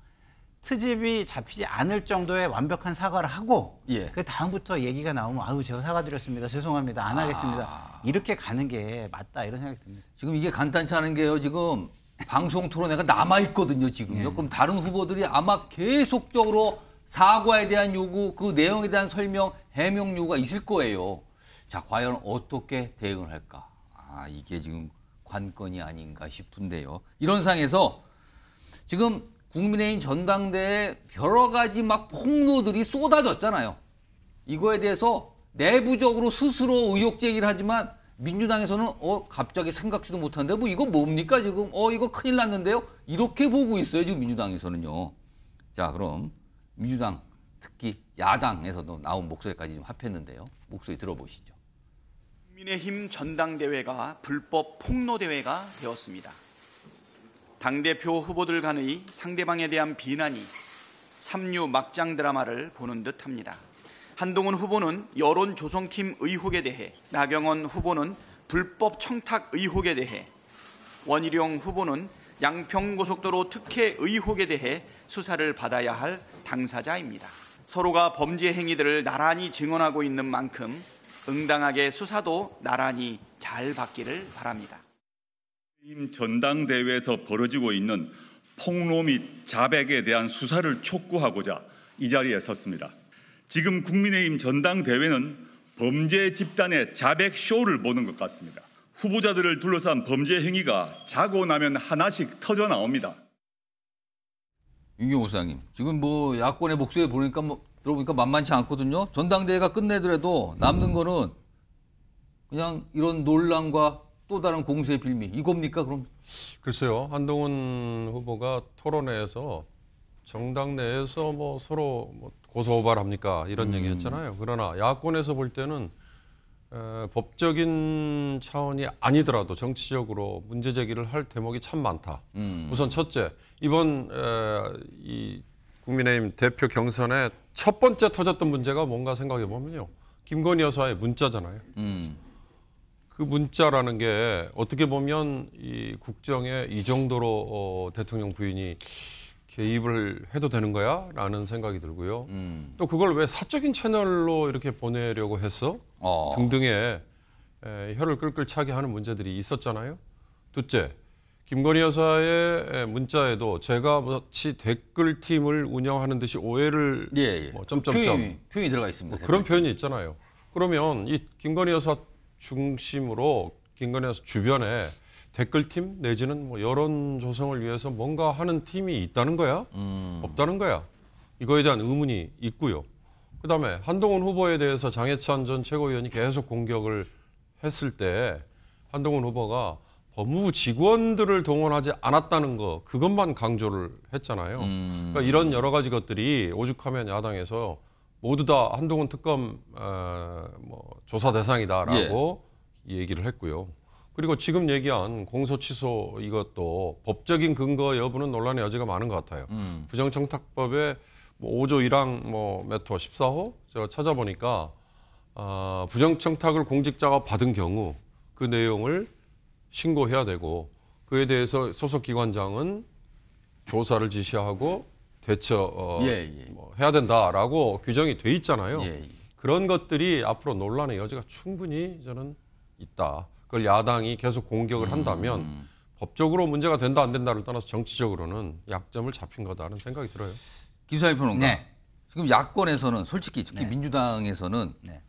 트집이 잡히지 않을 정도의 완벽한 사과를 하고 예. 그 다음부터 얘기가 나오면 아우 제가 사과드렸습니다 죄송합니다 안 아. 하겠습니다 이렇게 가는 게 맞다 이런 생각이 듭니다. 지금 이게 간단치 않은 게요 지금 방송 토론회가 남아 있거든요 지금요. 네. 그럼 다른 후보들이 아마 계속적으로 사과에 대한 요구, 그 내용에 대한 설명, 해명 요구가 있을 거예요. 자, 과연 어떻게 대응을 할까? 아, 이게 지금 관건이 아닌가 싶은데요. 이런 상에서 황 지금 국민의힘 전당대에 여러 가지 막 폭로들이 쏟아졌잖아요. 이거에 대해서 내부적으로 스스로 의혹 제기를 하지만 민주당에서는 어 갑자기 생각지도 못한데 뭐 이거 뭡니까 지금 어 이거 큰일 났는데요 이렇게 보고 있어요 지금 민주당에서는요 자 그럼 민주당 특히 야당에서도 나온 목소리까지 좀 합했는데요 목소리 들어보시죠 국민의힘 전당대회가 불법 폭로대회가 되었습니다 당대표 후보들 간의 상대방에 대한 비난이 삼류 막장 드라마를 보는 듯합니다 한동훈 후보는 여론 조성팀 의혹에 대해, 나경원 후보는 불법 청탁 의혹에 대해, 원희룡 후보는 양평고속도로 특혜 의혹에 대해 수사를 받아야 할 당사자입니다. 서로가 범죄 행위들을 나란히 증언하고 있는 만큼 응당하게 수사도 나란히 잘 받기를 바랍니다. 전당대회에서 벌어지고 있는 폭로 및 자백에 대한 수사를 촉구하고자 이 자리에 섰습니다. 지금 국민의힘 전당대회는 범죄 집단의 자백 쇼를 보는 것 같습니다. 후보자들을 둘러싼 범죄 행위가 자고 나면 하나씩 터져 나옵니다. 윤경호 사장님, 지금 뭐 야권의 목소리 보니까 뭐 들어보니까 만만치 않거든요. 전당대회가 끝내더라도 남는 음. 거는 그냥 이런 논란과 또 다른 공세 빌미 이겁니까 그럼? 글쎄요. 한동훈 후보가 토론회에서 정당 내에서 뭐 서로 뭐 고소고발합니까 이런 음. 얘기했잖아요. 그러나 야권에서 볼 때는 에, 법적인 차원이 아니더라도 정치적으로 문제 제기를 할 대목이 참 많다. 음. 우선 첫째 이번 에, 이 국민의힘 대표 경선에 첫 번째 터졌던 문제가 뭔가 생각해 보면요. 김건희 여사의 문자잖아요. 음. 그 문자라는 게 어떻게 보면 이 국정에 이 정도로 어, 대통령 부인이 개입을 해도 되는 거야? 라는 생각이 들고요. 음. 또 그걸 왜 사적인 채널로 이렇게 보내려고 했어? 어. 등등의 에, 혀를 끌끌 차게 하는 문제들이 있었잖아요. 둘째, 김건희 여사의 문자에도 제가 마치 댓글팀을 운영하는 듯이 오해를 예, 예. 뭐 점점점 표현이, 표현이 들어가 있습니다. 뭐 그런 표현이 있잖아요. 그러면 이 김건희 여사 중심으로 김건희 여사 주변에 댓글팀 내지는 뭐 여론 조성을 위해서 뭔가 하는 팀이 있다는 거야? 음. 없다는 거야? 이거에 대한 의문이 있고요. 그다음에 한동훈 후보에 대해서 장해찬 전 최고위원이 계속 공격을 했을 때 한동훈 후보가 법무부 직원들을 동원하지 않았다는 거 그것만 강조를 했잖아요. 음. 그러니까 이런 여러 가지 것들이 오죽하면 야당에서 모두 다 한동훈 특검 어, 뭐 조사 대상이다라고 예. 얘기를 했고요. 그리고 지금 얘기한 공소 취소 이것도 법적인 근거 여부는 논란의 여지가 많은 것 같아요. 음. 부정청탁법에 뭐 5조 1항 뭐몇 호, 14호 제가 찾아보니까 아, 부정청탁을 공직자가 받은 경우 그 내용을 신고해야 되고 그에 대해서 소속 기관장은 조사를 지시하고 대처 어, 예, 예. 뭐 해야 된다라고 규정이 돼 있잖아요. 예, 예. 그런 것들이 앞으로 논란의 여지가 충분히 저는 있다. 그걸 야당이 계속 공격을 한다면 음. 법적으로 문제가 된다 안 된다를 떠나서 정치적으로는 약점을 잡힌 거다라는 생각이 들어요. 김상희 평론가. 네. 지금 야권에서는 솔직히 특히 네. 민주당에서는 네.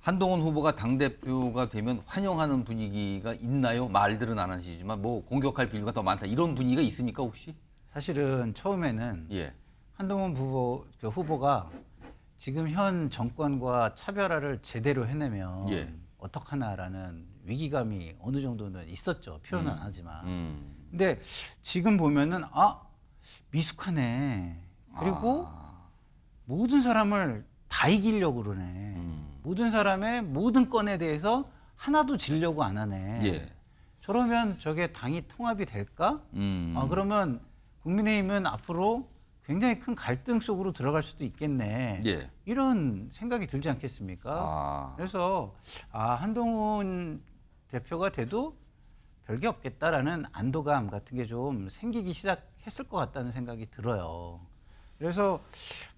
한동훈 후보가 당대표가 되면 환영하는 분위기가 있나요? 말들은 안 하시지만 뭐 공격할 비율가 더 많다 이런 분위기가 있습니까 혹시? 사실은 처음에는 예. 한동훈 후보, 그 후보가 지금 현 정권과 차별화를 제대로 해내면 예. 어떡하나라는 위기감이 어느 정도는 있었죠. 표현은 안 음. 하지만. 음. 근데 지금 보면은 아 미숙하네. 그리고 아. 모든 사람을 다 이기려고 그러네. 음. 모든 사람의 모든 건에 대해서 하나도 질려고 안 하네. 예. 저러면 저게 당이 통합이 될까? 음. 아, 그러면 국민의힘은 앞으로 굉장히 큰 갈등 속으로 들어갈 수도 있겠네. 예. 이런 생각이 들지 않겠습니까? 아. 그래서 아, 한동훈 대표가 돼도 별게 없겠다라는 안도감 같은 게 좀 생기기 시작했을 것 같다는 생각이 들어요. 그래서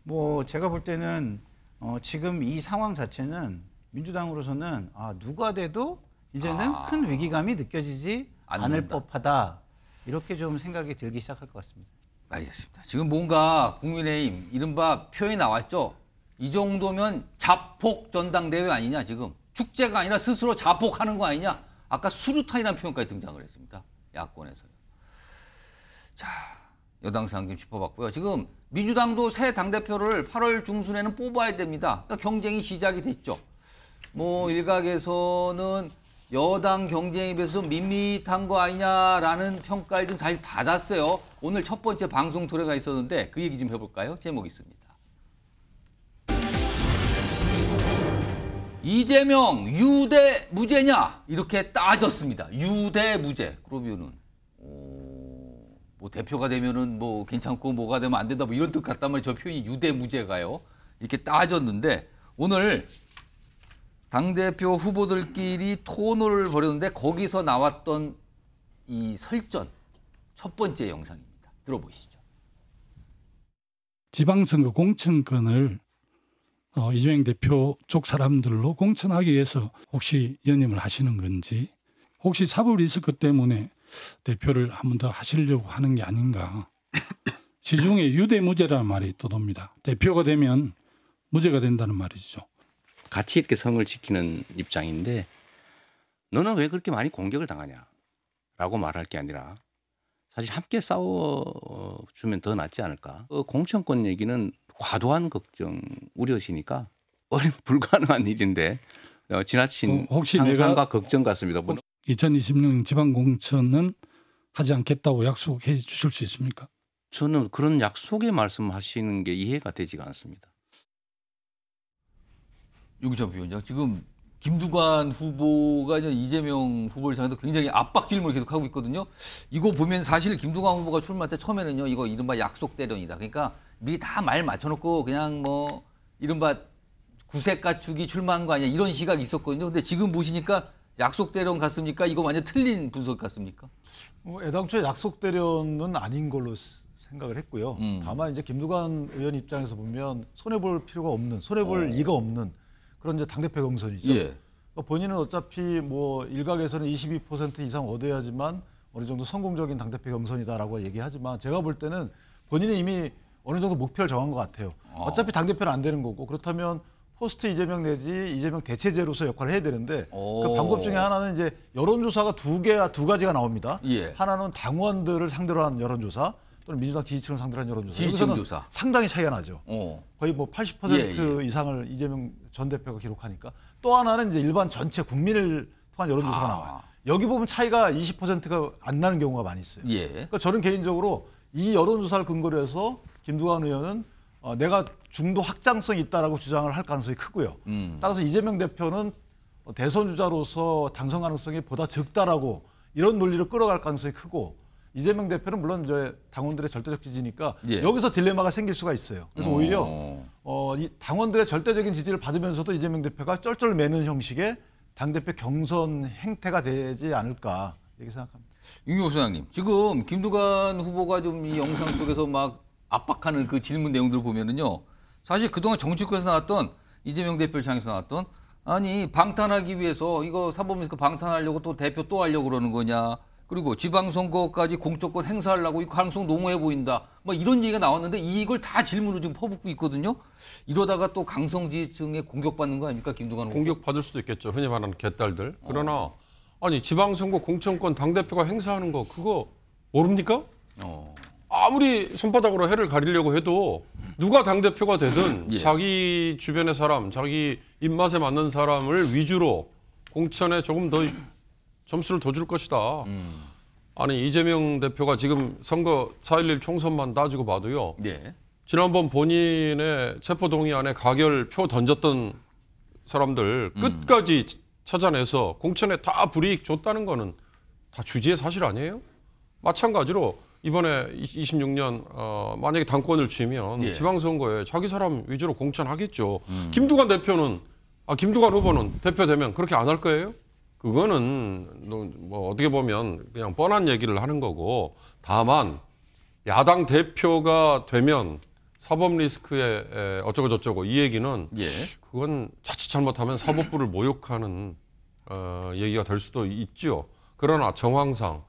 뭐 제가 볼 때는 어 지금 이 상황 자체는 민주당으로서는 아 누가 돼도 이제는 아. 큰 위기감이 느껴지지 않을 법하다 이렇게 좀 생각이 들기 시작할 것 같습니다. 알겠습니다. 지금 뭔가 국민의힘 이른바 표현이 나왔죠. 이 정도면 자폭 전당대회 아니냐 지금? 축제가 아니라 스스로 자폭하는 거 아니냐? 아까 수류탄이라는 표현까지 등장을 했습니다. 야권에서 자, 여당 상금 짚어봤고요. 지금 민주당도 새 당대표를 8월 중순에는 뽑아야 됩니다. 그러니까 경쟁이 시작이 됐죠. 뭐 일각에서는 여당 경쟁에 비해서 밋밋한 거 아니냐라는 평가를 좀 사실 받았어요. 오늘 첫 번째 방송 토론가 있었는데 그 얘기 좀 해볼까요? 제목이 있습니다. 이재명 유대 무죄냐 이렇게 따졌습니다. 유대 무죄. 그러면은 오, 뭐 대표가 되면은 뭐 괜찮고 뭐가 되면 안 된다 뭐 이런 뜻 같단 말이에요. 저 표현이 유대 무죄가요. 이렇게 따졌는데 오늘 당대표 후보들끼리 토론을 벌였는데 거기서 나왔던 이 설전 첫 번째 영상입니다. 들어보시죠. 지방선거 공천권을 어, 이재명 대표 쪽 사람들로 공천하기 위해서 혹시 연임을 하시는 건지 혹시 사법 리스크 때문에 대표를 한 번 더 하시려고 하는 게 아닌가. 시중에 유대무죄라는 말이 떠돕니다. 대표가 되면 무죄가 된다는 말이죠. 같이 이렇게 성을 지키는 입장인데 너는 왜 그렇게 많이 공격을 당하냐 라고 말할 게 아니라 사실 함께 싸워주면 더 낫지 않을까. 어, 공천권 얘기는 과도한 걱정 우려시니까 어린 불가능한 일인데 어, 지나친 어, 상상과 걱정 같습니다. 2026년 뭐 지방공천은 하지 않겠다고 약속해 주실 수 있습니까? 저는 그런 약속의 말씀하시는 게 이해가 되지가 않습니다. 유기정 위원장 지금 김두관 후보가 이제 이재명 후보를 향해서 굉장히 압박 질문을 계속 하고 있거든요. 이거 보면 사실 김두관 후보가 출마할 때 처음에는요, 이거 이른바 약속 대련이다. 그러니까 미리 다 말 맞춰놓고 그냥 뭐 이른바 구색 가축이 출마한 거 아니야 이런 시각이 있었거든요. 근데 지금 보시니까 약속 대련 같습니까? 이거 완전 틀린 분석 같습니까? 뭐 애당초에 약속 대련은 아닌 걸로 생각을 했고요. 음. 다만 이제 김두관 의원 입장에서 보면 손해 볼 필요가 없는 손해 볼 어. 이가 없는 그런 이제 당 대표 경선이죠. 예. 뭐 본인은 어차피 뭐 일각에서는 22% 이상 얻어야지만 어느 정도 성공적인 당 대표 경선이다라고 얘기하지만 제가 볼 때는 본인이 이미 어느 정도 목표를 정한 것 같아요. 아. 어차피 당대표는 안 되는 거고 그렇다면 포스트 이재명 내지 이재명 대체제로서 역할을 해야 되는데 그 오. 그 방법 중에 하나는 이제 여론조사가 두 개와 두 가지가 나옵니다. 예. 하나는 당원들을 상대로 한 여론조사 또는 민주당 지지층을 상대로 한 여론조사. 지지층 조사. 상당히 차이가 나죠. 오. 거의 뭐 80% 예, 예. 이상을 이재명 전 대표가 기록하니까 또 하나는 이제 일반 전체 국민을 통한 여론조사가 아. 나와요. 여기 보면 차이가 20%가 안 나는 경우가 많이 있어요. 예. 그러니까 저는 개인적으로 이 여론조사를 근거로 해서 김두관 의원은 어, 내가 중도 확장성이 있다라고 주장을 할 가능성이 크고요. 음. 따라서 이재명 대표는 어, 대선 주자로서 당선 가능성이 보다 적다라고 이런 논리를 끌어갈 가능성이 크고 이재명 대표는 물론 이제 당원들의 절대적 지지니까 예. 여기서 딜레마가 생길 수가 있어요. 그래서 어. 오. 히려 어, 이 당원들의 절대적인 지지를 받으면서도 이재명 대표가 쩔쩔 매는 형식의 당대표 경선 행태가 되지 않을까 이렇게 생각합니다. 윤 교수장님, 지금 김두관 후보가 좀 이 영상 속에서 막 압박하는 그 질문 내용들을 보면은요. 사실 그동안 정치권에서 나왔던 이재명 대표를 향해서 나왔던 아니 방탄하기 위해서 이거 사법리스크 그 방탄하려고 또 대표 또 하려고 그러는 거냐 그리고 지방선거까지 공적권 행사하려고 이 가능성 너무해 보인다 뭐 이런 얘기가 나왔는데 이걸 다 질문으로 지금 퍼붓고 있거든요 이러다가 또 강성지층에 공격받는 거 아닙니까 김두관 공격받을 수도 있겠죠 흔히 말하는 개딸들 어. 그러나 어. 아니 지방선거 공천권 당대표가 행사하는 거 그거 모릅니까? 어. 아무리 손바닥으로 해를 가리려고 해도 누가 당 대표가 되든 음, 예. 자기 주변의 사람, 자기 입맛에 맞는 사람을 위주로 공천에 조금 더 점수를 더 줄 것이다. 음. 아니 이재명 대표가 지금 선거 4.11 총선만 따지고 봐도요. 예. 지난번 본인의 체포동의안에 가결 표 던졌던 사람들 음. 끝까지 음. 찾아내서 공천에 다 불이익 줬다는 거는 다 주지의 사실 아니에요? 마찬가지로 이번에 26년 어, 만약에 당권을 쥐면 예. 지방선거에 자기 사람 위주로 공천하겠죠. 음. 김두관 대표는 아 김두관 후보는 대표되면 그렇게 안 할 거예요? 그거는 뭐 어떻게 보면 그냥 뻔한 얘기를 하는 거고 다만 야당 대표가 되면 사법 리스크에 어쩌고 저쩌고 이 얘기는 예. 그건 자칫 잘못하면 사법부를 모욕하는 어, 얘기가 될 수도 있죠. 그러나 정황상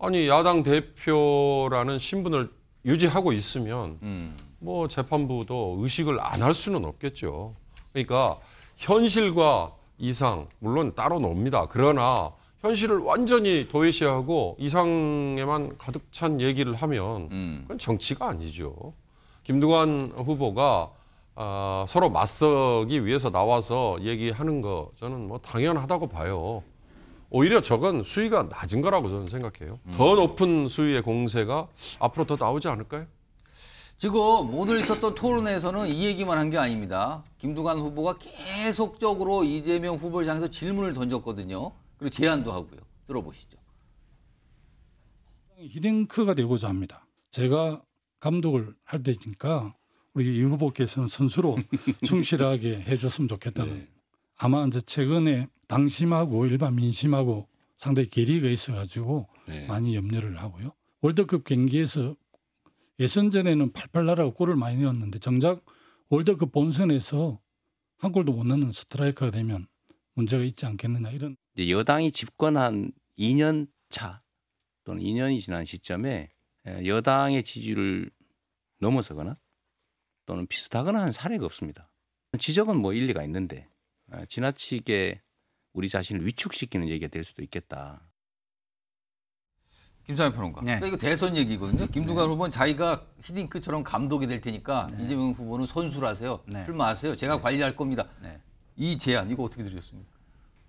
아니 야당 대표라는 신분을 유지하고 있으면 음. 뭐 재판부도 의식을 안 할 수는 없겠죠. 그러니까 현실과 이상 물론 따로 놉니다. 그러나 현실을 완전히 도외시하고 이상에만 가득 찬 얘기를 하면 음. 그건 정치가 아니죠. 김두관 후보가 어, 서로 맞서기 위해서 나와서 얘기하는 거 저는 뭐 당연하다고 봐요. 오히려 저건 수위가 낮은 거라고 저는 생각해요. 음. 더 높은 수위의 공세가 앞으로 더 나오지 않을까요? 지금 오늘 있었던 토론에서는 이 얘기만 한 게 아닙니다. 김두관 후보가 계속적으로 이재명 후보를 향해서 질문을 던졌거든요. 그리고 제안도 하고요. 들어보시죠. 히딩크가 되고자 합니다. 제가 감독을 할 때니까 우리 이 후보께서는 선수로 충실하게 해줬으면 좋겠다는 네. 아마 이제 최근에 당심하고 일반 민심하고 상당히 괴리가 있어가지고 네. 많이 염려를 하고요. 월드컵 경기에서 예선전에는 팔팔 날라고 골을 많이 넣었는데 정작 월드컵 본선에서 한 골도 못 넣는 스트라이커가 되면 문제가 있지 않겠느냐 이런. 여당이 집권한 2년 차 또는 2년이 지난 시점에 예, 여당의 지지를 넘어서거나 또는 비슷하거나 한 사례가 없습니다. 지적은 뭐 일리가 있는데 아, 지나치게 우리 자신을 위축시키는 얘기가 될 수도 있겠다. 김상현 평론가. 네. 그러니까 이거 대선 얘기거든요. 네. 김두관 네. 후보는 자기가 히딩크처럼 감독이 될 테니까 네. 이재명 후보는 선수라세요. 네. 출마하세요. 제가 네. 관리할 겁니다. 네. 이 제안 이거 어떻게 들으셨습니까?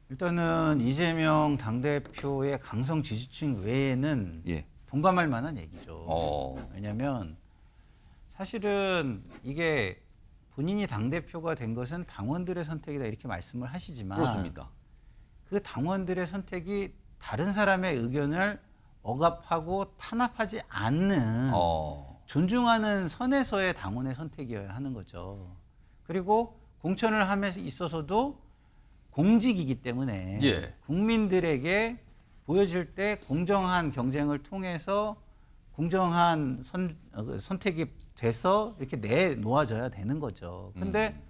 일단은 이재명 당대표의 강성 지지층 외에는 예. 동감할 만한 얘기죠. 어. 왜냐하면 사실은 이게 본인이 당대표가 된 것은 당원들의 선택이다 이렇게 말씀을 하시지만 그렇습니다. 그 당원들의 선택이 다른 사람의 의견을 억압하고 탄압하지 않는 어. 존중하는 선에서의 당원의 선택이어야 하는 거죠. 그리고 공천을 함에 있어서도 공직이기 때문에 예. 국민들에게 보여질 때 공정한 경쟁을 통해서 공정한 선, 어, 그 선택이 돼서 이렇게 내놓아져야 되는 거죠. 근데 음.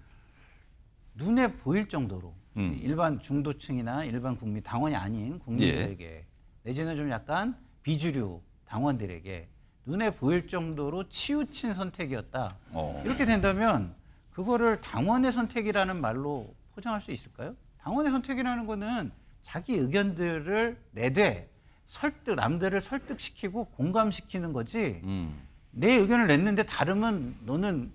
눈에 보일 정도로 음. 일반 중도층이나 일반 국민 당원이 아닌 국민들에게 예. 내지는 좀 약간 비주류 당원들에게 눈에 보일 정도로 치우친 선택이었다. 어. 이렇게 된다면 그거를 당원의 선택이라는 말로 포장할 수 있을까요? 당원의 선택이라는 거는 자기 의견들을 내되 설득 남들을 설득시키고 공감시키는 거지. 음. 내 의견을 냈는데 다르면 너는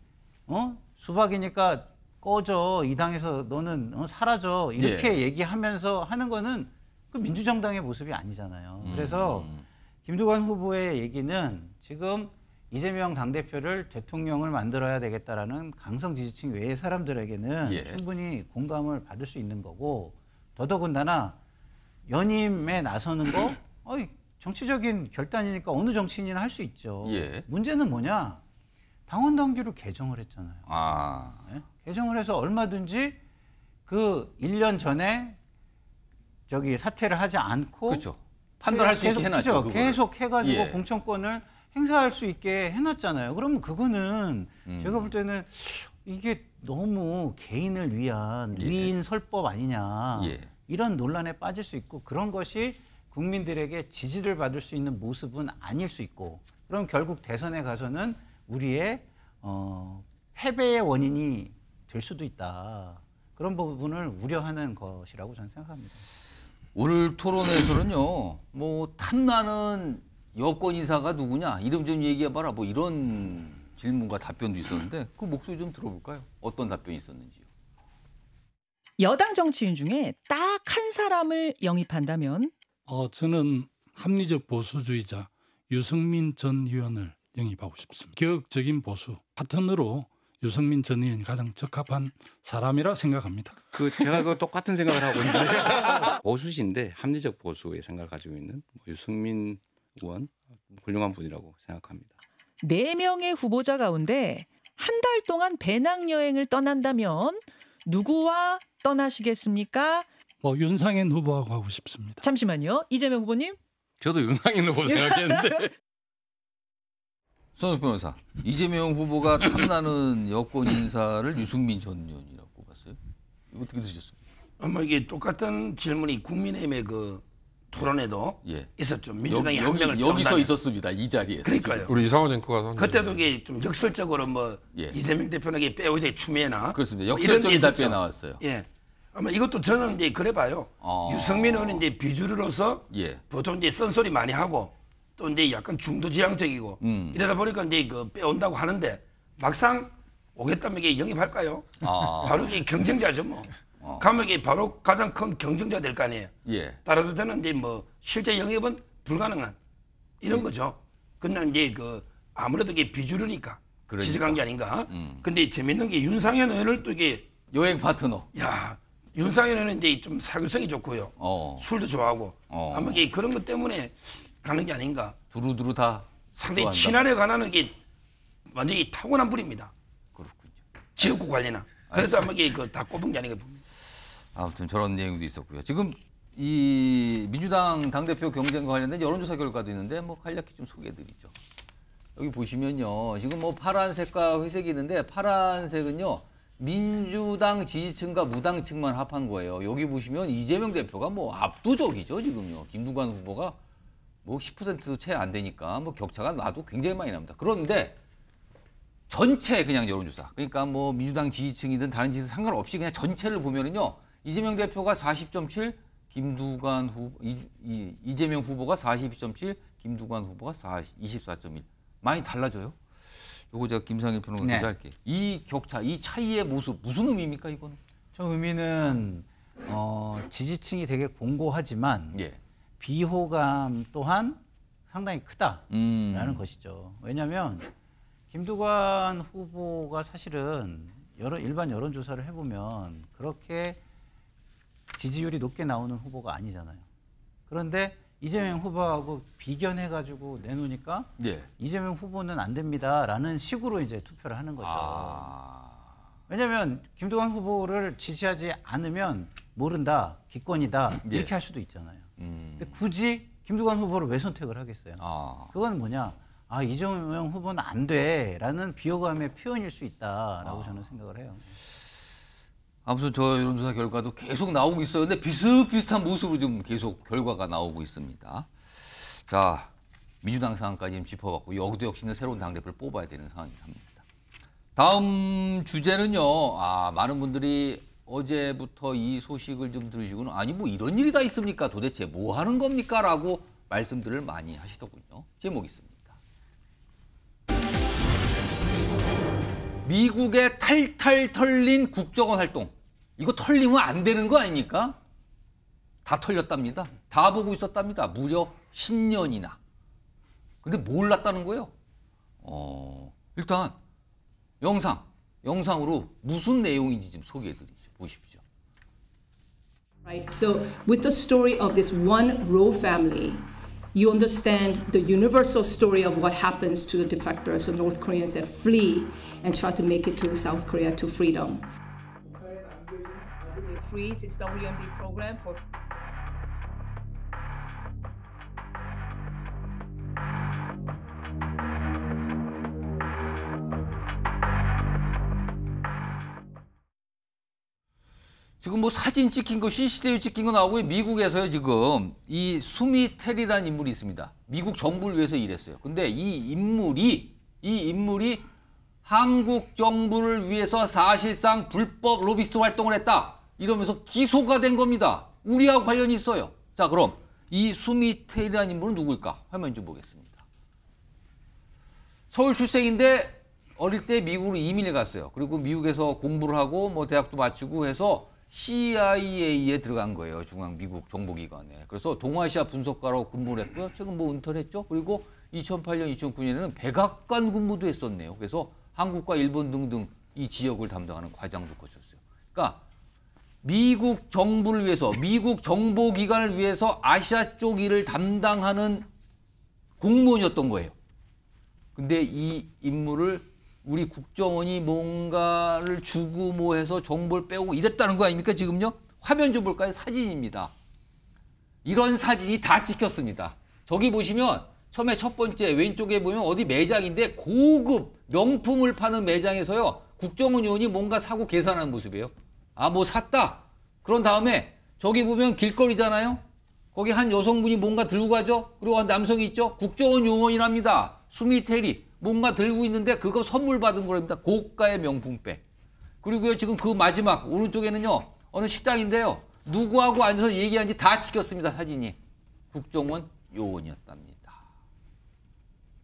어 수박이니까 꺼져 이 당에서 너는 어, 사라져 이렇게 예. 얘기하면서 하는 거는 그 민주정당의 모습이 아니잖아요. 음. 그래서 김두관 후보의 얘기는 지금 이재명 당대표를 대통령을 만들어야 되겠다라는 강성 지지층 외의 사람들에게는 예. 충분히 공감을 받을 수 있는 거고 더더군다나 연임에 나서는 거 어이, 정치적인 결단이니까 어느 정치인이나 할 수 있죠. 예. 문제는 뭐냐? 당원 당규로 개정을 했잖아요. 아. 네? 개정을 해서 얼마든지 그 1년 전에 저기 사퇴를 하지 않고 그렇죠. 판단할 수 있게 해놨죠. 그렇죠. 계속 해가지고 예. 공천권을 행사할 수 있게 해놨잖아요. 그럼 그거는 음. 제가 볼 때는 이게 너무 개인을 위한 예. 위인 설법 아니냐 예. 이런 논란에 빠질 수 있고 그런 것이 국민들에게 지지를 받을 수 있는 모습은 아닐 수 있고 그럼 결국 대선에 가서는 우리의 어, 패배의 원인이 될 수도 있다. 그런 부분을 우려하는 것이라고 저는 생각합니다. 오늘 토론에서는요, 뭐 탐나는 여권 인사가 누구냐 이름 좀 얘기해봐라 뭐 이런 질문과 답변도 있었는데 그 목소리 좀 들어볼까요? 어떤 답변이 있었는지요? 여당 정치인 중에 딱 한 사람을 영입한다면? 어 저는 합리적 보수주의자 유승민 전 의원을 영입하고 싶습니다. 개혁적인 보수 파트너로 유승민 전 의원이 가장 적합한 사람이라 생각합니다. 그 제가 그 똑같은 생각을 하고 있는데 보수신데 합리적 보수의 생각을 가지고 있는 뭐 유승민 의원 훌륭한 분이라고 생각합니다. 네 명의 후보자 가운데 한 달 동안 배낭 여행을 떠난다면 누구와 떠나시겠습니까? 뭐 윤상현 후보하고 하고 싶습니다. 잠시만요. 이재명 후보님. 저도 윤상현 후보 생각했는데 선욱 변호사, 이재명 후보가 탐나는 여권 인사를 유승민 전 의원이라고 봤어요. 어떻게 드셨어요? 아 이게 똑같은 질문이 국민의힘의 그 토론에도 예. 있었죠. 민주당이 여, 한 명을 여기서 병단. 있었습니다. 이 자리에서. 그러니까요. 우리 이상원 앵커가 그때도 이게 좀 역설적으로 뭐 예. 이재명 대표에게 빼오대 추미애나 그렇습니다. 뭐 역설적인 뭐 답변 나왔어요. 예. 아마 이것도 저는 이제 그래 봐요. 아. 유승민 의원 이제 비주류로서 예. 보통 이제 쓴소리 많이 하고 또 이제 약간 중도지향적이고 음. 이러다 보니까 이제 그 빼온다고 하는데 막상 오겠다면 이게 영입할까요? 아. 바로 이 경쟁자죠 뭐. 어. 가면 이게 바로 가장 큰 경쟁자 될 거 아니에요. 예. 따라서 저는 이제 뭐 실제 영입은 불가능한 이런 예. 거죠. 그냥 이제 그 아무래도 이게 비주류니까 그러니까. 지적한 게 아닌가. 음. 근데 재밌는 게 윤상현 의원을 또 이게 여행 파트너. 야 윤상현 의원은 이제 좀 사교성이 좋고요. 어. 술도 좋아하고 어. 아마 이게 그런 것 때문에 가는 게 아닌가. 두루두루 다. 상당히 좋아한다. 친한에 관한 게 완전히 타고난 불입니다 그렇군요. 지역구 관리나. 그래서 아마 이게 그다 꼽은 게 아닌가 봅니다. 아무튼 저런 내용도 있었고요. 지금 이 민주당 당대표 경쟁과 관련된 여론조사 결과도 있는데 뭐 간략히 좀 소개해드리죠. 여기 보시면요. 지금 뭐 파란색과 회색이 있는데 파란색은요. 민주당 지지층과 무당층만 합한 거예요. 여기 보시면 이재명 대표가 뭐 압도적이죠. 지금요. 김두관 후보가 뭐 10%도 채 안 되니까 뭐 격차가 나도 굉장히 많이 납니다. 그런데 전체 그냥 여론조사 그러니까 뭐 민주당 지지층이든 다른 지지층 상관없이 그냥 전체를 보면은요 이재명 대표가 40.7 김두관 후 이, 이재명 후보가 42.7 김두관 후보가 24.1 많이 달라져요. 요거 제가 김상일 평론가께서 네. 할게. 이 격차, 이 차이의 모습 무슨 의미입니까 이거는? 저 의미는 어, 지지층이 되게 공고하지만 예. 비호감 또한 상당히 크다라는 음. 것이죠. 왜냐하면 김두관 후보가 사실은 여러 일반 여론 조사를 해보면 그렇게 지지율이 높게 나오는 후보가 아니잖아요. 그런데 이재명 후보하고 비견해가지고 내놓으니까 예. 이재명 후보는 안 됩니다라는 식으로 이제 투표를 하는 거죠. 아... 왜냐하면 김두관 후보를 지지하지 않으면 모른다, 기권이다 음, 예. 이렇게 할 수도 있잖아요. 음. 근데 굳이 김두관 후보를 왜 선택을 하겠어요? 아. 그건 뭐냐? 아 이재명 후보는 안 돼라는 비호감의 표현일 수 있다라고 아. 저는 생각을 해요. 아무튼 저 여론조사 결과도 계속 나오고 있어요. 근데 비슷비슷한 모습으로 지금 계속 결과가 나오고 있습니다. 자, 민주당 상황까지 짚어봤고 여기도 역시나 새로운 당대표를 뽑아야 되는 상황이 니다 다음 주제는요. 아, 많은 분들이 어제부터 이 소식을 좀 들으시고는 아니 뭐 이런 일이 다 있습니까? 도대체 뭐 하는 겁니까? 라고 말씀들을 많이 하시더군요. 제목 있습니다. 미국의 탈탈 털린 국정원 활동. 이거 털리면 안 되는 거 아닙니까? 다 털렸답니다. 다 보고 있었답니다. 무려 10년이나. 근데 몰랐다는 거예요. 어, 일단 영상, 영상으로 무슨 내용인지 좀 소개해드립니다. 보십시오. Right. So with the story of this one row family, you understand the universal story of what happens to the defectors of North Koreans that flee and try to make it to South Korea to freedom. Freeze its WMD program for 지금 뭐 사진 찍힌 거 CCTV 찍힌 거 나오고 미국에서요 지금 이 수미 텔이라는 인물이 있습니다. 미국 정부를 위해서 일했어요. 근데 이 인물이 이 인물이 한국 정부를 위해서 사실상 불법 로비스트 활동을 했다 이러면서 기소가 된 겁니다. 우리하고 관련이 있어요. 자 그럼 이 수미 텔이라는 인물은 누구일까? 화면 좀 보겠습니다. 서울 출생인데 어릴 때 미국으로 이민을 갔어요. 그리고 미국에서 공부를 하고 뭐 대학도 마치고 해서 CIA에 들어간 거예요. 중앙 미국 정보기관에. 그래서 동아시아 분석가로 근무를 했고요. 최근 뭐 은퇴했죠. 그리고 2008년, 2009년에는 백악관 근무도 했었네요. 그래서 한국과 일본 등등 이 지역을 담당하는 과장도 거쳤어요. 그러니까 미국 정부를 위해서, 미국 정보기관을 위해서 아시아 쪽 일을 담당하는 공무원이었던 거예요. 근데 이 임무를 우리 국정원이 뭔가를 주고 뭐 해서 정보를 빼오고 이랬다는 거 아닙니까 지금요? 화면 좀 볼까요? 사진입니다. 이런 사진이 다 찍혔습니다. 저기 보시면 처음에 첫 번째 왼쪽에 보면 어디 매장인데 고급 명품을 파는 매장에서요. 국정원 의원이 뭔가 사고 계산하는 모습이에요. 아 뭐 샀다. 그런 다음에 저기 보면 길거리잖아요. 거기 한 여성분이 뭔가 들고 가죠. 그리고 한 남성이 있죠. 국정원 요원이랍니다. 수미 테리. 뭔가 들고 있는데 그거 선물 받은 거랍니다. 고가의 명품백. 그리고요 지금 그 마지막 오른쪽에는요 어느 식당인데요 누구하고 앉아서 얘기한지 다 찍혔습니다 사진이 국정원 요원이었답니다.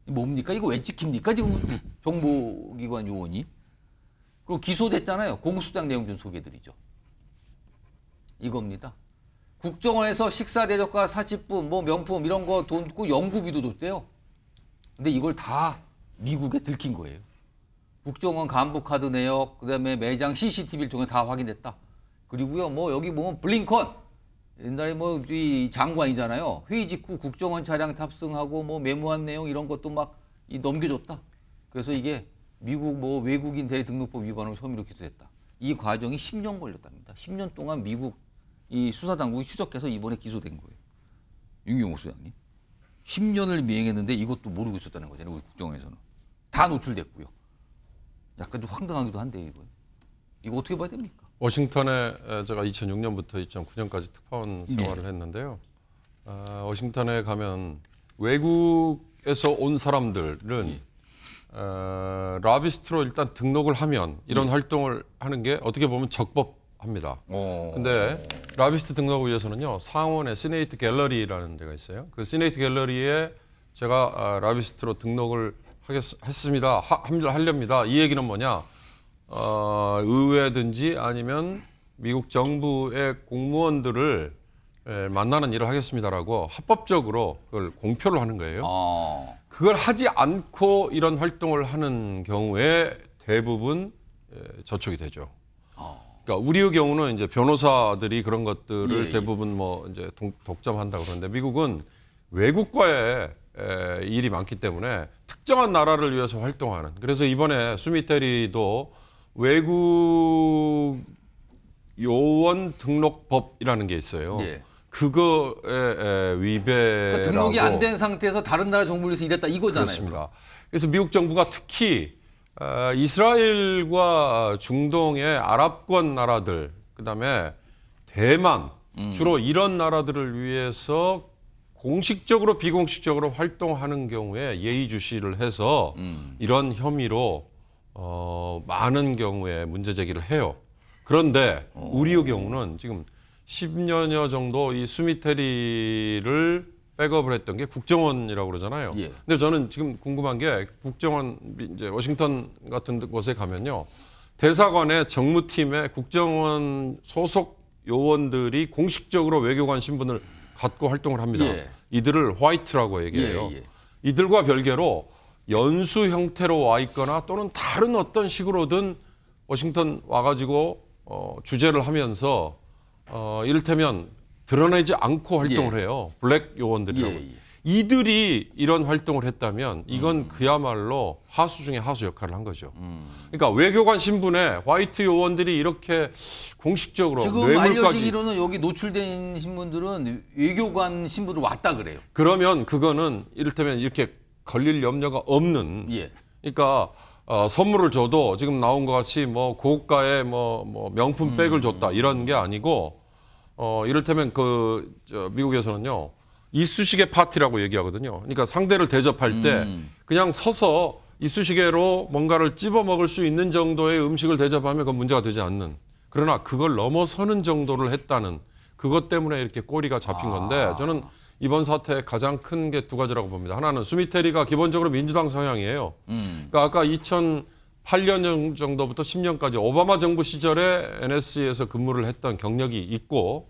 뭡니까 이거 왜 찍힙니까 지금 정보기관 요원이? 그리고 기소됐잖아요 공수장 내용 좀 소개드리죠. 해 이겁니다. 국정원에서 식사 대접과 사치품, 뭐 명품 이런 거 돈듣고 연구비도 줬대요. 근데 이걸 다 미국에 들킨 거예요. 국정원 간부 카드 내역, 그다음에 매장 CCTV를 통해 다 확인됐다. 그리고요, 뭐 여기 보면 블링컨 옛날에 뭐이 장관이잖아요. 회의 직후 국정원 차량 탑승하고 뭐 메모한 내용 이런 것도 막 이 넘겨줬다. 그래서 이게 미국 뭐 외국인 대리 등록법 위반으로 혐의로 기소됐다. 이 과정이 10년 걸렸답니다. 10년 동안 미국 이 수사 당국이 추적해서 이번에 기소된 거예요. 윤경호 소장님. 10년을 미행했는데 이것도 모르고 있었다는 거잖아요. 우리 국정원에서는. 다 노출됐고요. 약간 좀 황당하기도 한데 이건. 이거 어떻게 봐야 됩니까? 워싱턴에 제가 2006년부터 2009년까지 특파원 네. 생활을 네. 했는데요. 어, 워싱턴에 가면 외국에서 온 사람들은 네. 어, 라비스트로 일단 등록을 하면 이런 네. 활동을 하는 게 어떻게 보면 적법합니다. 오. 어. 근데 라비스트 등록을 위해서는요 상원의 시네이트 갤러리라는 데가 있어요. 그 시네이트 갤러리에 제가 아, 라비스트로 등록을 하겠습니다. 합류를 하렵니다. 이 얘기는 뭐냐? 어, 의회든지 아니면 미국 정부의 공무원들을 예, 만나는 일을 하겠습니다라고 합법적으로 그걸 공표를 하는 거예요. 아. 그걸 하지 않고 이런 활동을 하는 경우에 대부분 예, 저촉이 되죠. 아. 그러니까 우리의 경우는 이제 변호사들이 그런 것들을 예, 예. 대부분 뭐 이제 독점한다 그러는데 미국은 외국과의 에, 일이 많기 때문에 특정한 나라를 위해서 활동하는 그래서 이번에 수미테리도 외국 요원 등록법이라는 게 있어요. 예. 그거에 위배 그 그러니까 등록이 안 된 상태에서 다른 나라 정부에서 일했다 이거잖아요. 그렇습니다. 그래서 미국 정부가 특히 어, 이스라엘과 중동의 아랍권 나라들 그다음에 대만 음. 주로 이런 나라들을 위해서 공식적으로 비공식적으로 활동하는 경우에 예의주시를 해서 음. 이런 혐의로 어, 많은 경우에 문제 제기를 해요. 그런데 어. 우리의 경우는 지금 10년여 정도 이 수미테리를 백업을 했던 게 국정원이라고 그러잖아요. 예. 근데 저는 지금 궁금한 게 국정원 이제 워싱턴 같은 곳에 가면요. 대사관의 정무팀의 국정원 소속 요원들이 공식적으로 외교관 신분을 갖고 활동을 합니다. 예. 이들을 화이트라고 얘기해요. 예, 예, 이들과 별개로 연수 형태로 와 있거나 또는 다른 어떤 식으로든 워싱턴 와가지고 어, 주재를 하면서 어, 이를테면 드러내지 않고 활동을 예. 해요. 블랙 요원들이라고. 예, 이들이 이런 활동을 했다면 이건 음. 그야말로 하수 중에 하수 역할을 한 거죠. 음. 그러니까 외교관 신분에 화이트 요원들이 이렇게 공식적으로 지금 뇌물까지 알려지기로는 여기 노출된 신분들은 외교관 신분으로 왔다 그래요. 그러면 그거는 이를테면 이렇게 걸릴 염려가 없는. 예. 그러니까 어, 선물을 줘도 지금 나온 것 같이 뭐 고가의 뭐, 뭐 명품 백을 음. 줬다 이런 게 아니고 어 이를테면 그 저, 미국에서는요. 이쑤시개 파티라고 얘기하거든요. 그러니까 상대를 대접할 때 음. 그냥 서서 이쑤시개로 뭔가를 집어 먹을 수 있는 정도의 음식을 대접하면 그건 문제가 되지 않는. 그러나 그걸 넘어서는 정도를 했다는 그것 때문에 이렇게 꼬리가 잡힌 건데 아. 저는 이번 사태의 가장 큰 게 두 가지라고 봅니다. 하나는 수미테리가 기본적으로 민주당 성향이에요. 음. 그러니까 아까 2008년 정도부터 10년까지 오바마 정부 시절에 NSC에서 근무를 했던 경력이 있고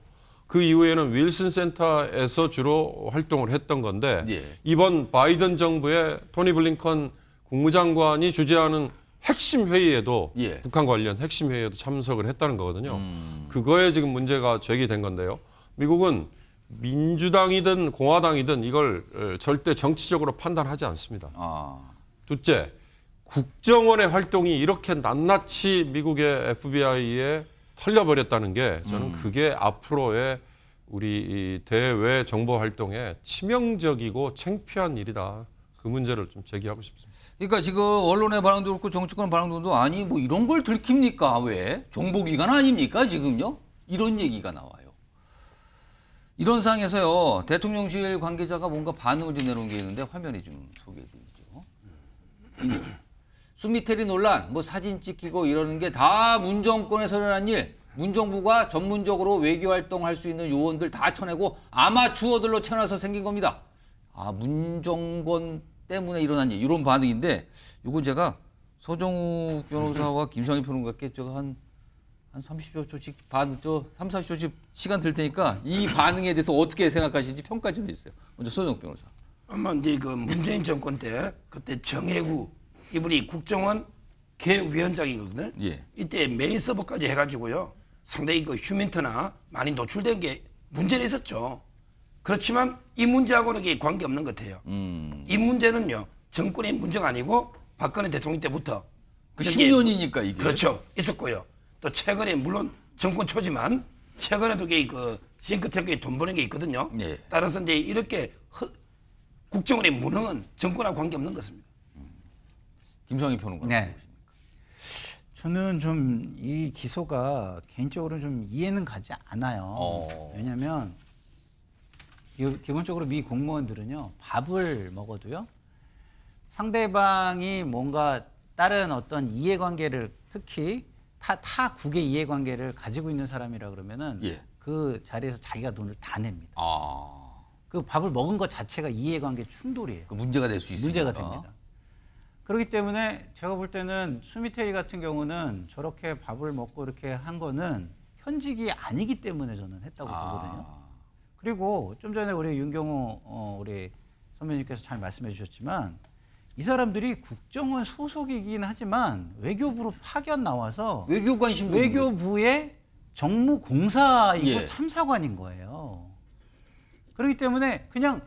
그 이후에는 윌슨 센터에서 주로 활동을 했던 건데 예. 이번 바이든 정부의 토니 블링컨 국무장관이 주재하는 핵심 회의에도 예. 북한 관련 핵심 회의에도 참석을 했다는 거거든요. 음. 그거에 지금 문제가 제기된 건데요. 미국은 민주당이든 공화당이든 이걸 어, 절대 정치적으로 판단하지 않습니다. 아. 둘째, 국정원의 활동이 이렇게 낱낱이 미국의 FBI의 털려버렸다는 게 저는 음. 그게 앞으로의 우리 대외 정보 활동에 치명적이고 챙피한 일이다. 그 문제를 좀 제기하고 싶습니다. 그러니까 지금 언론의 반응도 그렇고 정치권 반응도 아니 뭐 이런 걸 들킵니까 왜 정보기관 아닙니까 지금요 이런 얘기가 나와요. 이런 상에서요 대통령실 관계자가 뭔가 반응을 내놓은 게 있는데 화면에 좀 소개해드리죠. 수미테리 논란, 뭐 사진 찍히고 이러는 게 다 문정권에서 일어난 일, 문정부가 전문적으로 외교활동할 수 있는 요원들 다 쳐내고 아마추어들로 쳐놔서 생긴 겁니다. 아, 문정권 때문에 일어난 일, 이런 반응인데, 요건 제가 서정우 변호사와 김상희 변호사께 제 한, 한 30여 초씩 반, 저 3, 40초씩 시간 들 테니까 이 반응에 대해서 어떻게 생각하시는지 평가 좀 해주세요. 먼저 서정우 변호사. 아마 이제 그 문재인 정권 때 그때 정해구 이분이 국정원 개위원장이거든요. 예. 이때 메인 서버까지 해가지고요. 상당히 그 휴민터나 많이 노출된 게 문제는 있었죠. 그렇지만 이 문제하고는 관계없는 것 같아요. 음. 이 문제는요. 정권의 문제가 아니고 박근혜 대통령 때부터. 그 10년이니까 이게. 그렇죠. 있었고요. 또 최근에 물론 정권 초지만 최근에도 그 싱크탱크에 돈 버는 게 있거든요. 예. 따라서 이제 이렇게 허, 국정원의 무능은 정권하고 관계없는 것입니다. 김성희 평론가 네. 저는 좀 이 기소가 개인적으로 좀 이해는 가지 않아요. 어. 왜냐하면 기본적으로 미 공무원들은요 밥을 먹어도요 상대방이 뭔가 다른 어떤 이해관계를 특히 타, 타 국의 이해관계를 가지고 있는 사람이라 그러면은 예. 그 자리에서 자기가 돈을 다 냅니다. 아. 그 밥을 먹은 것 자체가 이해관계 충돌이에요. 그 문제가 될 수 있습니다. 문제가 됩니다. 그렇기 때문에 제가 볼 때는 수미테이 같은 경우는 저렇게 밥을 먹고 이렇게 한 거는 현직이 아니기 때문에 저는 했다고 아. 보거든요. 그리고 좀 전에 우리 윤경호 어, 우리 선배님께서 잘 말씀해 주셨지만 이 사람들이 국정원 소속이긴 하지만 외교부로 파견 나와서 외교관 신 외교부의 정무공사이고 예. 참사관인 거예요. 그렇기 때문에 그냥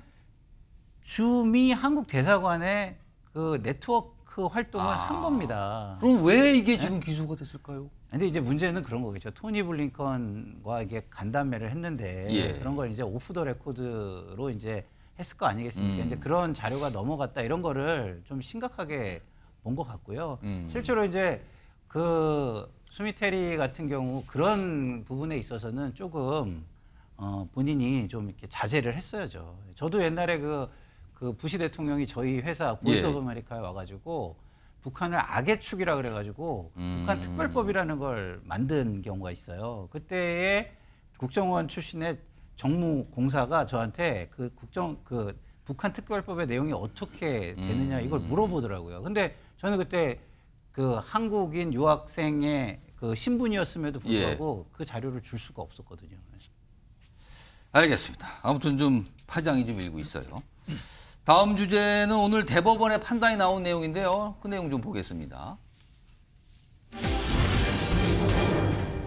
주미 한국 대사관의 그 네트워크 그 활동을 아. 한 겁니다. 그럼 왜 이게 지금 기소가 됐을까요? 근데 이제 문제는 그런 거겠죠. 토니 블링컨과 이게 간담회를 했는데 예. 그런 걸 이제 오프 더 레코드로 이제 했을 거 아니겠습니까? 음. 이제 그런 자료가 넘어갔다 이런 거를 좀 심각하게 본 것 같고요. 음. 실제로 이제 그 수미테리 같은 경우 그런 부분에 있어서는 조금 어, 본인이 좀 이렇게 자제를 했어야죠. 저도 옛날에 그그 부시 대통령이 저희 회사 보이스 예. 오브 아메리카에 와가지고 북한을 악의 축이라 그래가지고 음. 북한 특별법이라는 걸 만든 경우가 있어요. 그때에 국정원 출신의 정무공사가 저한테 그 국정 그 북한 특별법의 내용이 어떻게 되느냐 이걸 음. 물어보더라고요. 근데 저는 그때 그 한국인 유학생의 그 신분이었음에도 예. 불구하고 예. 그 자료를 줄 수가 없었거든요. 네. 알겠습니다. 아무튼 좀 파장이 좀 일고 있어요. 다음 주제는 오늘 대법원의 판단이 나온 내용인데요. 그 내용 좀 보겠습니다.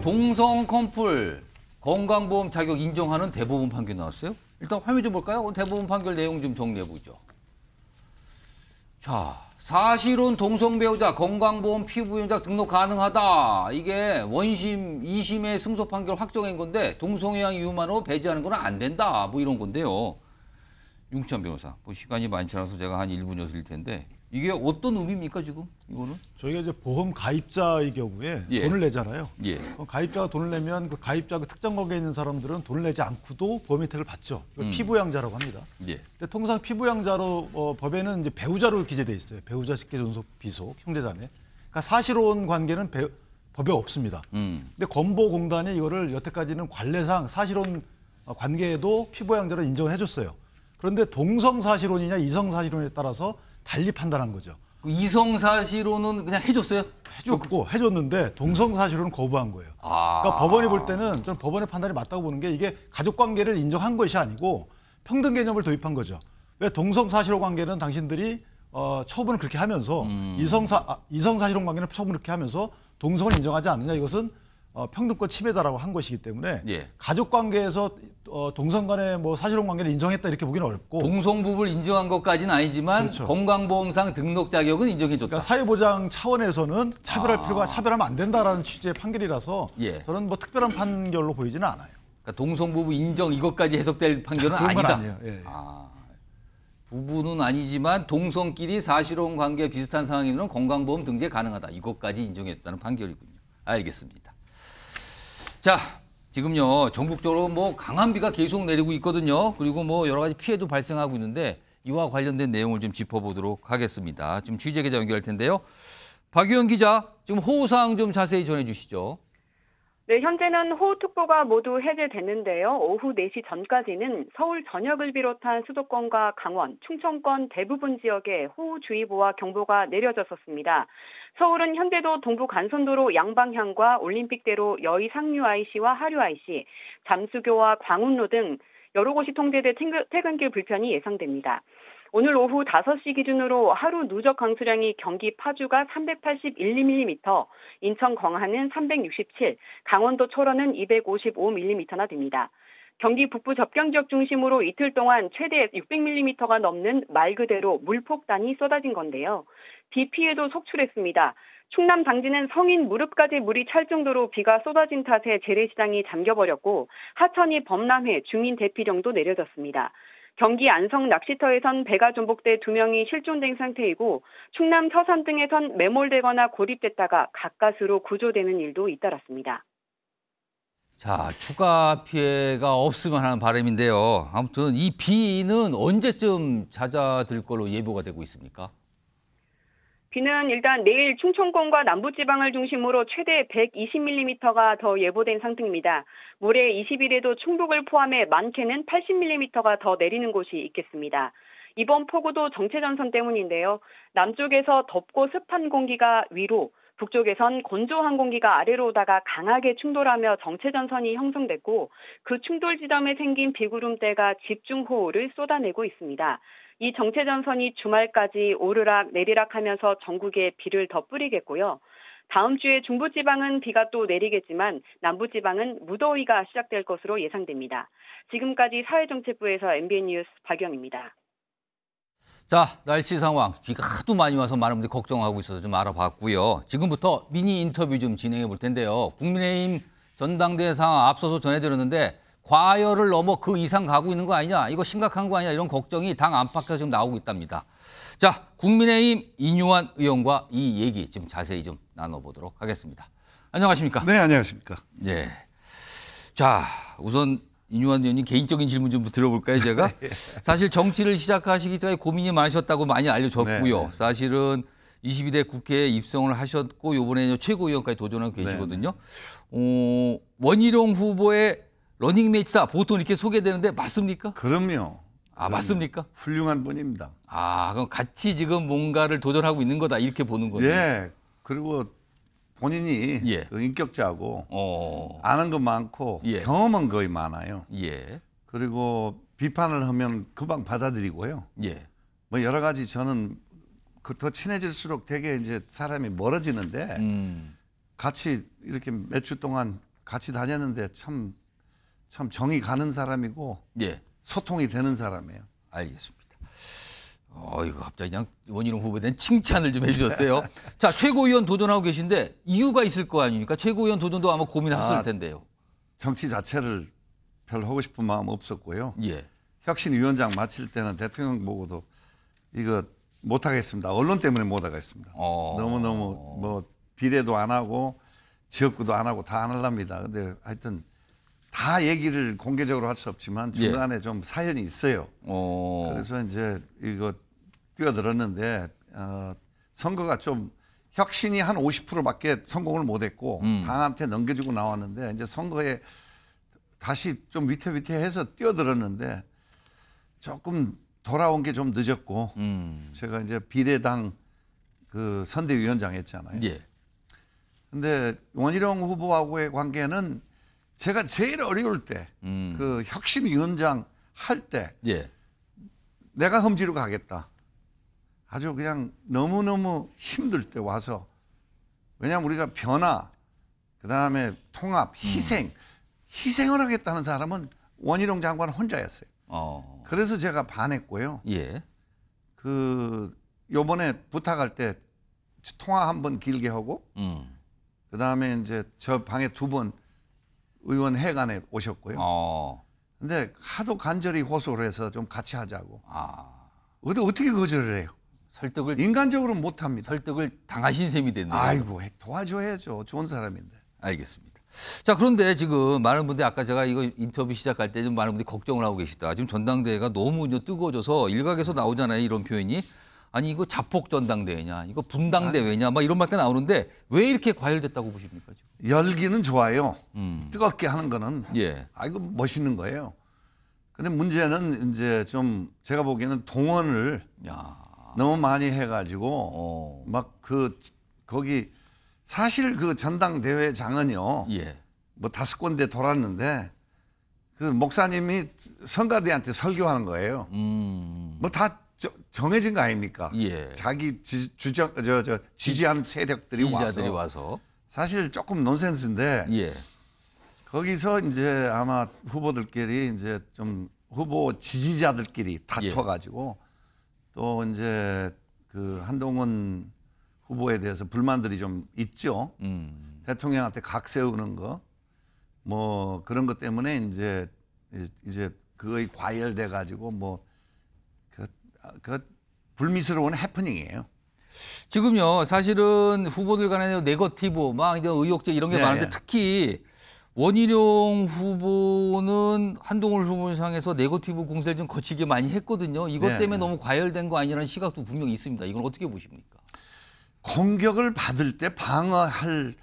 동성 컴플 건강보험 자격 인정하는 대법원 판결 나왔어요. 일단 화면 좀 볼까요? 대법원 판결 내용 좀 정리해보죠. 자, 사실은 동성배우자 건강보험 피부연장 등록 가능하다. 이게 원심, 2심의 승소 판결 확정인 건데 동성애양 이유만으로 배제하는 건 안 된다. 뭐 이런 건데요. 융치한 변호사. 뭐 시간이 많지 않아서 제가 한 1분 여섯일 텐데 이게 어떤 의미입니까 지금 이거는? 저희가 이제 보험 가입자의 경우에 예. 돈을 내잖아요. 예. 어, 가입자가 돈을 내면 그 가입자 그 특정 거기에 있는 사람들은 돈을 내지 않고도 보험 혜택을 받죠. 음. 피부양자라고 합니다. 예. 근데 통상 피부양자로 어, 법에는 이제 배우자로 기재돼 있어요. 배우자 식계 존속 비속 형제자매. 그러니까 사실혼 관계는 배, 법에 없습니다. 음. 근데 건보공단이 이거를 여태까지는 관례상 사실혼 관계에도 피부양자로 인정해줬어요. 그런데 동성사실혼이냐 이성사실혼에 따라서 달리 판단한 거죠. 이성사실혼은 그냥 해줬어요? 해줬고 해줬는데 동성사실혼은 거부한 거예요. 아... 그러니까 법원이 볼 때는 저는 법원의 판단이 맞다고 보는 게 이게 가족관계를 인정한 것이 아니고 평등 개념을 도입한 거죠. 왜 동성사실혼 관계는 당신들이 어, 처분을 그렇게 하면서 음... 이성사 아, 이성사실혼 관계는 처분을 그렇게 하면서 동성을 인정하지 않느냐 이것은 어, 평등권 침해다라고 한 것이기 때문에 예. 가족 관계에서 어, 동성 간의 뭐 사실혼 관계를 인정했다 이렇게 보기는 어렵고 동성부부를 인정한 것까지는 아니지만 그렇죠. 건강보험상 등록 자격은 인정해줬다. 그러니까 사회보장 차원에서는 차별할 아. 필요가 차별하면 안 된다라는 취지의 판결이라서 예. 저는 뭐 특별한 판결로 보이지는 않아요. 그러니까 동성부부 인정 이것까지 해석될 판결은 아니다. 예, 예. 아. 부부는 아니지만 동성끼리 사실혼 관계 비슷한 상황이면 건강보험 등재 가능하다. 이것까지 인정했다는 판결이군요. 알겠습니다. 자, 지금요 전국적으로 뭐 강한 비가 계속 내리고 있거든요. 그리고 뭐 여러 가지 피해도 발생하고 있는데 이와 관련된 내용을 좀 짚어보도록 하겠습니다. 지금 취재 기자 연결할 텐데요. 박유현 기자, 지금 호우 사항 좀 자세히 전해주시죠. 네, 현재는 호우특보가 모두 해제됐는데요. 오후 4시 전까지는 서울 전역을 비롯한 수도권과 강원, 충청권 대부분 지역에 호우주의보와 경보가 내려졌었습니다. 서울은 현대도 동부 간선도로 양방향과 올림픽대로 여의 상류 IC와 하류 IC, 잠수교와 광운로 등 여러 곳이 통제돼 퇴근길 불편이 예상됩니다. 오늘 오후 5시 기준으로 하루 누적 강수량이 경기 파주가 381mm, 인천 광안은 367, 강원도 철원은 255mm나 됩니다. 경기 북부 접경 지역 중심으로 이틀 동안 최대 600mm가 넘는 말 그대로 물폭탄이 쏟아진 건데요. 비 피해도 속출했습니다. 충남 당진은 성인 무릎까지 물이 찰 정도로 비가 쏟아진 탓에 재래시장이 잠겨버렸고 하천이 범람해 주민 대피령도 내려졌습니다. 경기 안성 낚시터에선 배가 전복돼 두 명이 실종된 상태이고 충남 서산 등에선 매몰되거나 고립됐다가 가까스로 구조되는 일도 잇따랐습니다. 자, 추가 피해가 없으면 하는 바람인데요. 아무튼 이 비는 언제쯤 잦아들 걸로 예보가 되고 있습니까? 비는 일단 내일 충청권과 남부지방을 중심으로 최대 120mm가 더 예보된 상태입니다. 모레 20일에도 충북을 포함해 많게는 80mm가 더 내리는 곳이 있겠습니다. 이번 폭우도 정체전선 때문인데요. 남쪽에서 덥고 습한 공기가 위로, 북쪽에선 건조한 공기가 아래로 오다가 강하게 충돌하며 정체전선이 형성됐고 그 충돌 지점에 생긴 비구름대가 집중호우를 쏟아내고 있습니다. 이 정체 전선이 주말까지 오르락 내리락하면서 전국에 비를 더 뿌리겠고요. 다음 주에 중부지방은 비가 또 내리겠지만 남부지방은 무더위가 시작될 것으로 예상됩니다. 지금까지 사회정책부에서 MBN 뉴스 박영입니다. 자, 날씨 상황. 비가 하도 많이 와서 많은 분들이 걱정하고 있어서 좀 알아봤고요. 지금부터 미니 인터뷰 좀 진행해 볼 텐데요. 국민의힘 전당대회 상황 앞서서 전해드렸는데 과열을 넘어 그 이상 가고 있는 거 아니냐 이거 심각한 거 아니냐 이런 걱정이 당 안팎에서 지금 나오고 있답니다. 자 국민의힘 이뇨환 의원과 이 얘기 지금 자세히 좀 나눠보도록 하겠습니다. 안녕하십니까? 네 안녕하십니까? 예. 자 우선 이뇨환 의원님 개인적인 질문 좀들어볼까요 제가? 네. 사실 정치를 시작하시기 전에 고민이 많으셨다고 많이 알려졌고요. 네. 네. 사실은 22대 국회에 입성을 하셨고 요번에 최고위원까지 도전하고 네, 계시거든요. 어, 원희룡 후보의 러닝메이트다 보통 이렇게 소개되는데 맞습니까? 그럼요. 아 맞습니까? 훌륭한 분입니다. 아 그럼 같이 지금 뭔가를 도전하고 있는 거다 이렇게 보는 거네요. 예. 그리고 본인이 예. 그 인격자고 어. 아는 거 많고 예. 경험은 거의 많아요. 예. 그리고 비판을 하면 금방 받아들이고요. 예. 뭐 여러 가지 저는 그 더 친해질수록 되게 이제 사람이 멀어지는데 음. 같이 이렇게 몇 주 동안 같이 다녔는데 참참 정이 가는 사람이고 예. 소통이 되는 사람이에요. 알겠습니다. 어, 이거 갑자기 그냥 원희룡 후보에 칭찬을 좀 해주셨어요. 자, 최고위원 도전하고 계신데 이유가 있을 거 아닙니까? 최고위원 도전도 아마 고민하셨을 아, 텐데요. 정치 자체를 별 하고 싶은 마음 없었고요. 예. 혁신위원장 마칠 때는 대통령 보고도 이거 못하겠습니다. 언론 때문에 못하겠습니다. 어... 너무너무 뭐 비례도 안 하고 지역구도 안 하고 다안 할랍니다. 근데 하여튼 다 얘기를 공개적으로 할 수 없지만 예. 중간에 예. 좀 사연이 있어요. 오. 어. 그래서 이제 이거 뛰어들었는데 어, 선거가 좀 혁신이 한 50%밖에 성공을 못했고 음. 당한테 넘겨주고 나왔는데 이제 선거에 다시 좀 위태위태해서 뛰어들었는데 조금 돌아온 게 좀 늦었고 음. 제가 이제 비례당 그 선대위원장 했잖아요. 예. 근데 원희룡 후보하고의 관계는 제가 제일 어려울 때그 음. 그 혁신위원장 할때 예. 내가 험지로 가겠다. 아주 그냥 너무너무 힘들 때 와서 왜냐하면 우리가 변화 그다음에 통합 음. 희생 음. 희생을 하겠다는 사람은 원희룡 장관 혼자였어요. 어. 그래서 제가 반했고요. 예. 그 요번에 부탁할 때 통화 한번 길게 하고 음. 그다음에 이제 저 방에 두번 의원회관에 오셨고요. 어. 근데 하도 간절히 호소를 해서 좀 같이 하자고. 아. 어디 어떻게 거절을 해요? 설득을 인간적으로 못 합니다. 설득을 당하신 셈이 됐네요. 아이고 도와줘야죠. 좋은 사람인데. 알겠습니다. 자 그런데 지금 많은 분들이 아까 제가 이거 인터뷰 시작할 때 좀 많은 분들이 걱정을 하고 계시다. 지금 전당대회가 너무 뜨거워져서 일각에서 나오잖아요 이런 표현이 아니 이거 자폭 전당대회냐, 이거 분당대회냐, 아. 막 이런 말까 나오는데 왜 이렇게 과열됐다고 보십니까? 지금? 열기는 좋아요. 음. 뜨겁게 하는 거는 예. 아 이거 멋있는 거예요. 근데 문제는 이제 좀 제가 보기에는 동원을 야. 너무 많이 해가지고 어. 막그 거기 사실 그 전당대회 장은요. 예. 뭐 다섯 군데 돌았는데 그 목사님이 성가대한테 설교하는 거예요. 음. 뭐다 정해진 거 아닙니까? 예. 자기 지, 주장 저, 저지지한 세력들이 지지자들이 와서, 와서. 사실 조금 논센스인데 예. 거기서 이제 아마 후보들끼리 이제 좀 후보 지지자들끼리 예. 다퉈가지고 예. 또 이제 그 한동훈 후보에 대해서 불만들이 좀 있죠. 음. 대통령한테 각 세우는 거, 뭐 그런 것 때문에 이제 이제 그거에 과열돼 가지고 뭐그 불미스러운 해프닝이에요. 지금요 사실은 후보들 간에 네거티브 막 이제 의혹적 이런 게 예, 많은데 예. 특히 원희룡 후보는 한동훈 후보상에서 네거티브 공세를 좀 거치게 많이 했거든요. 이것 네. 때문에 너무 과열된 거 아니라는 시각도 분명히 있습니다. 이건 어떻게 보십니까? 공격을 받을 때 방어할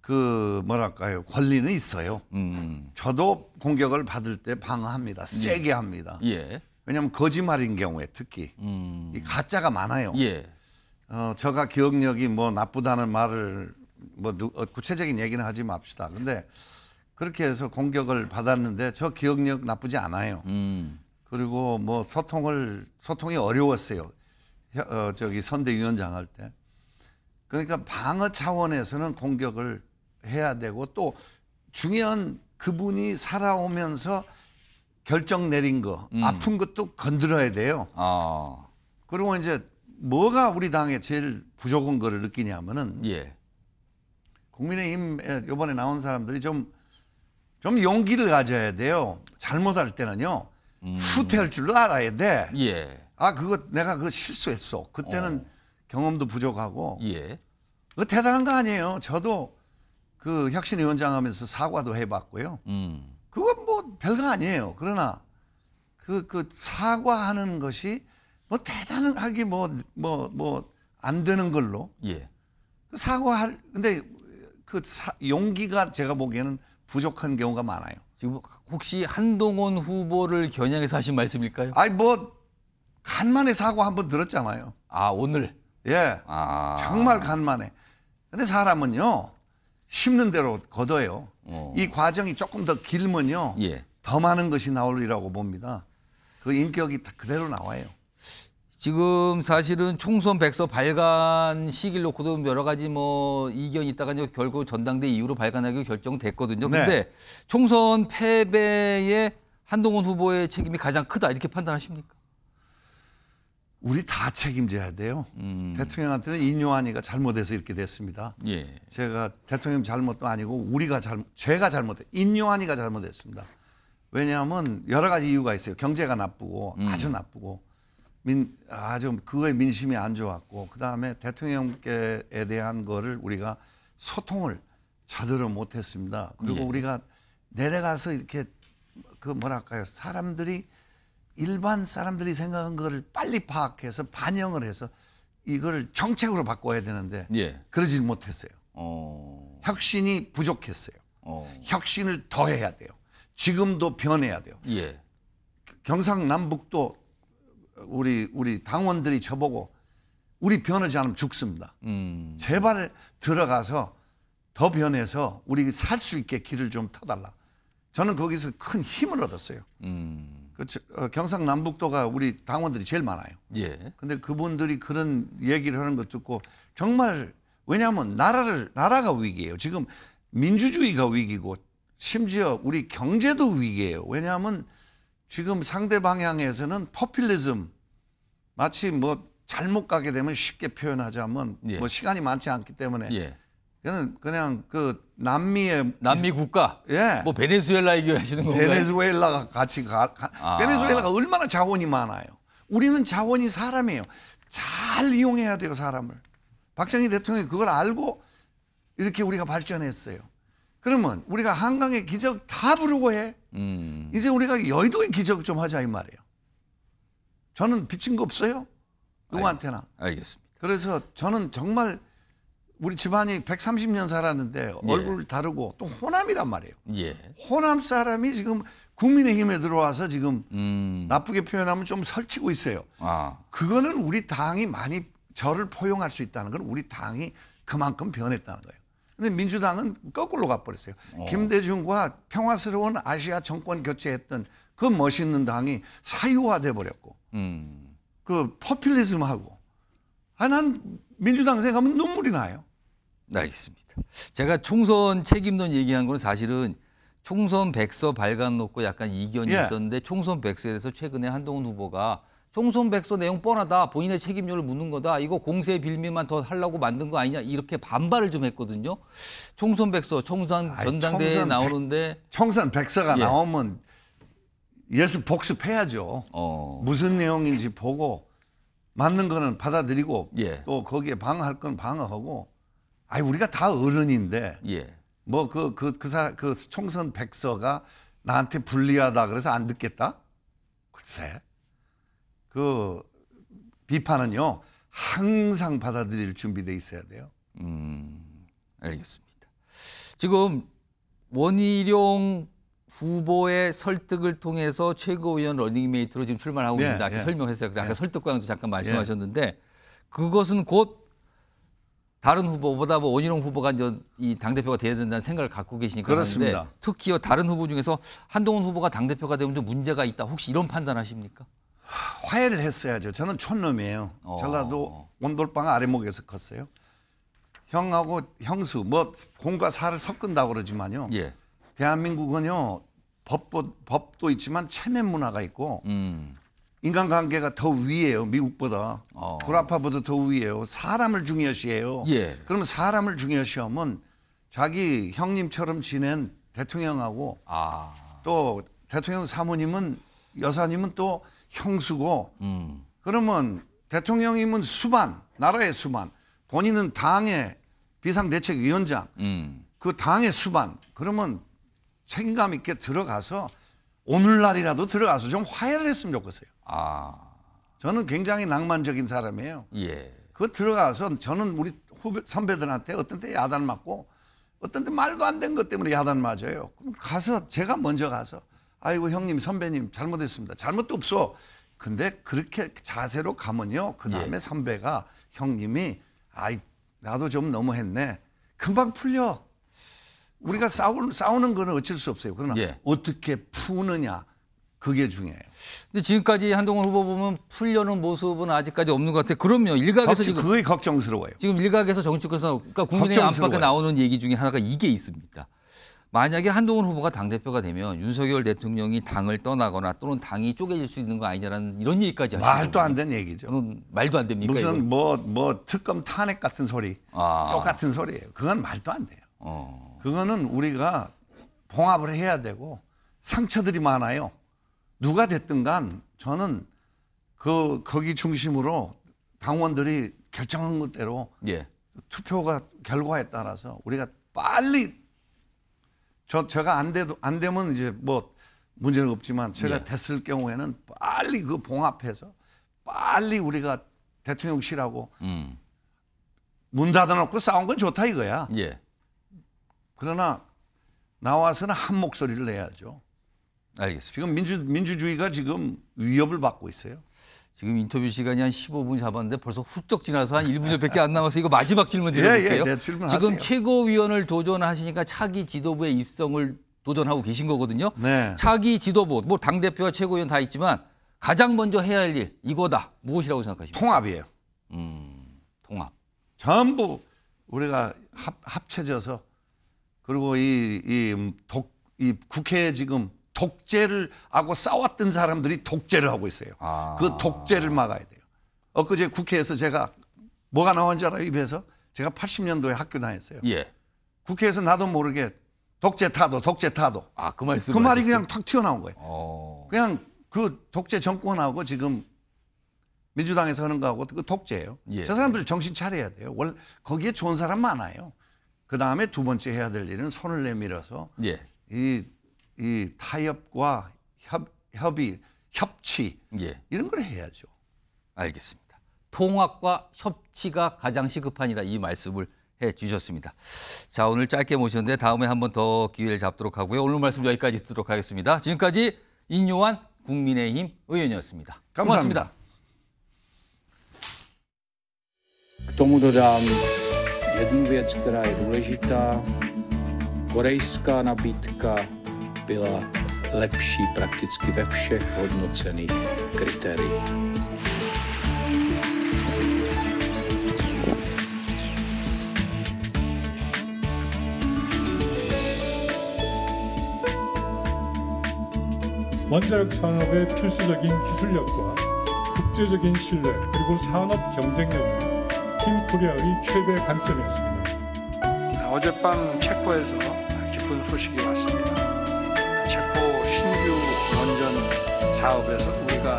그 뭐랄까요 권리는 있어요. 음. 저도 공격을 받을 때 방어합니다. 예. 세게 합니다. 예. 왜냐하면 거짓말인 경우에 특히 음. 이 가짜가 많아요. 예. 어, 저가 기억력이 뭐 나쁘다는 말을 뭐 누, 어, 구체적인 얘기는 하지 맙시다. 근데 그렇게 해서 공격을 받았는데 저 기억력 나쁘지 않아요. 음. 그리고 뭐 소통을 소통이 어려웠어요. 어, 저기 선대위원장 할 때. 그러니까 방어 차원에서는 공격을 해야 되고 또 중요한 그분이 살아오면서 결정 내린 거 음. 아픈 것도 건드려야 돼요. 아. 그리고 이제 뭐가 우리 당에 제일 부족한 거를 느끼냐면은 예. 국민의힘 이번에 나온 사람들이 좀 좀 용기를 가져야 돼요. 잘못할 때는요. 음. 후퇴할 줄도 알아야 돼. 예. 아 그거 내가 그 실수했어. 그때는 어. 경험도 부족하고. 예. 그 대단한 거 아니에요. 저도 그 혁신위원장 하면서 사과도 해봤고요. 음. 그건 뭐 별거 아니에요. 그러나 그, 그 사과하는 것이 뭐 대단하게 뭐, 뭐, 뭐 안 되는 걸로. 예. 그 사과할, 근데 그 사, 용기가 제가 보기에는 부족한 경우가 많아요. 지금 혹시 한동훈 후보를 겨냥해서 하신 말씀일까요? 아니, 뭐, 간만에 사과 한번 들었잖아요. 아, 오늘? 예. 아. 정말 간만에. 근데 사람은요, 심는 대로 걷어요. 어. 이 과정이 조금 더 길면요. 예. 더 많은 것이 나올이라고 봅니다. 그 인격이 다 그대로 나와요. 지금 사실은 총선 백서 발간 시기를 놓고도 여러 가지 뭐 이견이 있다가 이제 결국 전당대 이후로 발간하기로 결정됐거든요. 네. 근데 총선 패배에 한동훈 후보의 책임이 가장 크다 이렇게 판단하십니까? 우리 다 책임져야 돼요. 음. 대통령한테는 인요한이가 잘못해서 이렇게 됐습니다. 예. 제가 대통령 잘못도 아니고 우리가 잘못, 제가 잘못해 인요한이가 잘못했습니다. 왜냐하면 여러 가지 이유가 있어요. 경제가 나쁘고 음. 아주 나쁘고 민 아주 그거에 민심이 안 좋았고 그 다음에 대통령께 대한 거를 우리가 소통을 제대로 못했습니다. 그리고 예. 우리가 내려가서 이렇게 그 뭐랄까요 사람들이 일반 사람들이 생각한 거를 빨리 파악해서 반영을 해서 이걸 정책으로 바꿔야 되는데 예. 그러질 못했어요. 어... 혁신이 부족했어요. 어... 혁신을 더 해야 돼요. 지금도 변해야 돼요. 예. 경상남북도 우리 우리 당원들이 저보고 우리 변하지 않으면 죽습니다. 음... 제발 들어가서 더 변해서 우리 살 수 있게 길을 좀 터달라. 저는 거기서 큰 힘을 얻었어요. 음... 그 어, 경상남북도가 우리 당원들이 제일 많아요. 예. 근데 그분들이 그런 얘기를 하는 것 듣고 정말 왜냐하면 나라를 나라가 위기예요. 지금 민주주의가 위기고 심지어 우리 경제도 위기예요. 왜냐하면 지금 상대 방향에서는 퍼퓰리즘 마치 뭐 잘못 가게 되면 쉽게 표현하자면 예. 뭐 시간이 많지 않기 때문에 예. 그는 그냥 그 남미의 남미 국가. 예. 뭐 베네수엘라 얘기하시는 건가요? 베네수엘라가 같이 가, 가 아. 베네수엘라가 얼마나 자원이 많아요. 우리는 자원이 사람이에요. 잘 이용해야 돼요, 사람을. 박정희 대통령이 그걸 알고 이렇게 우리가 발전했어요. 그러면 우리가 한강의 기적 다 부르고 해. 음. 이제 우리가 여의도의 기적 좀 하자 이 말이에요. 저는 비친 거 없어요. 누구한테나. 알겠습니다. 그래서 저는 정말 우리 집안이 130년 살았는데 예. 얼굴 다르고 또 호남이란 말이에요. 예. 호남 사람이 지금 국민의힘에 들어와서 지금 음. 나쁘게 표현하면 좀 설치고 있어요. 아. 그거는 우리 당이 많이 저를 포용할 수 있다는 건 우리 당이 그만큼 변했다는 거예요. 근데 민주당은 거꾸로 가버렸어요. 어. 김대중과 평화스러운 아시아 정권 교체했던 그 멋있는 당이 사유화돼 버렸고, 음. 그 포퓰리즘하고, 아, 난 민주당 생각하면 눈물이 나요. 알겠습니다. 제가 총선 책임론 얘기한 거는 사실은 총선 백서 발간 놓고 약간 이견이 예. 있었는데 총선 백서에 대해서 최근에 한동훈 후보가 총선 백서 내용 뻔하다. 본인의 책임론을 묻는 거다. 이거 공세 빌미만 더 하려고 만든 거 아니냐. 이렇게 반발을 좀 했거든요. 총선 백서, 총선 전당대회에 나오는데. 백, 총선 백서가 예. 나오면 예습 복습해야죠. 어. 무슨 내용인지 보고 맞는 거는 받아들이고 예. 또 거기에 방어할 건 방어하고 아니 우리가 다 어른인데 예. 뭐그 그그 그, 그, 그, 그 총선 백서가 나한테 불리하다 그래서 안 듣겠다? 글쎄. 그 비판은요. 항상 받아들일 준비돼 있어야 돼요. 음. 알겠습니다. 지금 원희룡 후보의 설득을 통해서 최고위원 러닝메이트로 지금 출마하고 네, 있는데 아까 네. 설명했어요. 그래 아까 네. 설득 광도 잠깐 네. 말씀하셨는데 그것은 곧 다른 후보보다 뭐 원희룡 후보가 이제 이 당대표가 돼야 된다는 생각을 갖고 계시니까 그렇습니다. 특히요 다른 후보 중에서 한동훈 후보가 당대표가 되면 좀 문제가 있다. 혹시 이런 판단하십니까? 화해를 했어야죠. 저는 촌놈이에요. 어. 전라도 온돌방 아래목에서 컸어요. 형하고 형수 뭐 공과 사를 섞은다고 그러지만요. 예. 대한민국은요 법도, 법도 있지만 체면 문화가 있고 음. 인간관계가 더 위에요 미국보다 어. 불화파보다 더 위에요 사람을 중요시해요 예. 그러면 사람을 중요시하면 자기 형님처럼 지낸 대통령하고 아. 또 대통령 사모님은 여사님은 또 형수고 음. 그러면 대통령님은 수반 나라의 수반 본인은 당의 비상대책위원장 음. 그 당의 수반 그러면 책임감 있게 들어가서 오늘날이라도 들어가서 좀 화해를 했으면 좋겠어요. 아. 저는 굉장히 낭만적인 사람이에요. 예. 그 들어가서 저는 우리 후배 선배들한테 어떤 때 야단 맞고 어떤 때 말도 안 된 것 때문에 야단 맞아요. 그럼 가서 제가 먼저 가서 아이고 형님 선배님 잘못했습니다. 잘못도 없어. 근데 그렇게 자세로 가면요. 그 다음에 예. 선배가 형님이 아이 나도 좀 너무했네. 금방 풀려. 우리가 싸우는, 싸우는 거는 어쩔 수 없어요. 그러나 예. 어떻게 푸느냐 그게 중요해요. 근데 지금까지 한동훈 후보 보면 풀려는 모습은 아직까지 없는 것 같아요. 그럼요. 일각에서 지금 그게 걱정스러워요. 지금 일각에서 정치권에서 그러니까 국민의 안팎에 나오는 얘기 중에 하나가 이게 있습니다. 만약에 한동훈 후보가 당대표가 되면 윤석열 대통령이 당을 떠나거나 또는 당이 쪼개질 수 있는 거 아니냐라는 이런 얘기까지 하시는 말도 안 되는 얘기죠. 말도 안 됩니까? 무슨 뭐뭐 뭐 특검 탄핵 같은 소리. 아. 똑같은 소리예요. 그건 말도 안 돼요. 어. 그거는 우리가 봉합을 해야 되고 상처들이 많아요. 누가 됐든 간 저는 그 거기 중심으로 당원들이 결정한 것대로 예. 투표가 결과에 따라서 우리가 빨리 저 제가 안 돼도 안 되면 이제 뭐 문제는 없지만 제가 예. 됐을 경우에는 빨리 그 봉합해서 빨리 우리가 대통령실하고 음. 문 닫아놓고 싸운 건 좋다 이거야. 예. 그러나 나와서는 한 목소리를 내야죠. 알겠습니다. 지금 민주, 민주주의가 지금 위협을 받고 있어요. 지금 인터뷰 시간이 한 15분 잡았는데 벌써 훌쩍 지나서 한 1분여밖에 안 남아서 이거 마지막 질문 드려볼게요. 예, 예, 네, 질문 지금 최고위원을 도전하시니까 차기 지도부의 입성을 도전하고 계신 거거든요. 네. 차기 지도부, 뭐 당대표와 최고위원 다 있지만 가장 먼저 해야 할 일, 이거다. 무엇이라고 생각하십니까? 통합이에요. 음, 통합. 전부 우리가 합, 합쳐져서 그리고 이, 이, 음, 독, 이 국회에 지금 독재를 하고 싸웠던 사람들이 독재를 하고 있어요. 아. 그 독재를 막아야 돼요. 엊그제 국회에서 제가 뭐가 나온줄 알아요? 입에서? 제가 80년도에 학교 다녔어요. 예. 국회에서 나도 모르게 독재 타도 독재 타도. 아, 그 말씀. 그 말이 그냥 탁 튀어나온 거예요. 오. 어. 그냥 그 독재 정권하고 지금 민주당에서 하는 거하고 그 독재예요. 예. 저 사람들 정신 차려야 돼요. 원래 거기에 좋은 사람 많아요. 그 다음에 두 번째 해야 될 일은 손을 내밀어서 예. 이, 이 타협과 협, 협의, 협치 예. 이런 걸 해야죠. 알겠습니다. 통합과 협치가 가장 시급하니라 이 말씀을 해 주셨습니다. 자 오늘 짧게 모셨는데 다음에 한번 더 기회를 잡도록 하고요. 오늘 말씀 여기까지 듣도록 하겠습니다. 지금까지 인요한 국민의힘 의원이었습니다. 감사합니다. 고맙습니다. 동무도장 jednu věc, která je důležitá. Korejská nabídka byla lepší prakticky ve všech hodnocených kritériích. 원자력 산업의 필수적인 기술력과 국제적인 신뢰 그리고 산업 팀 코리아의 최대 관점이었습니다. 아, 어젯밤 체코에서 기쁜 소식이 왔습니다. 체코 신규 원전 사업에서 우리가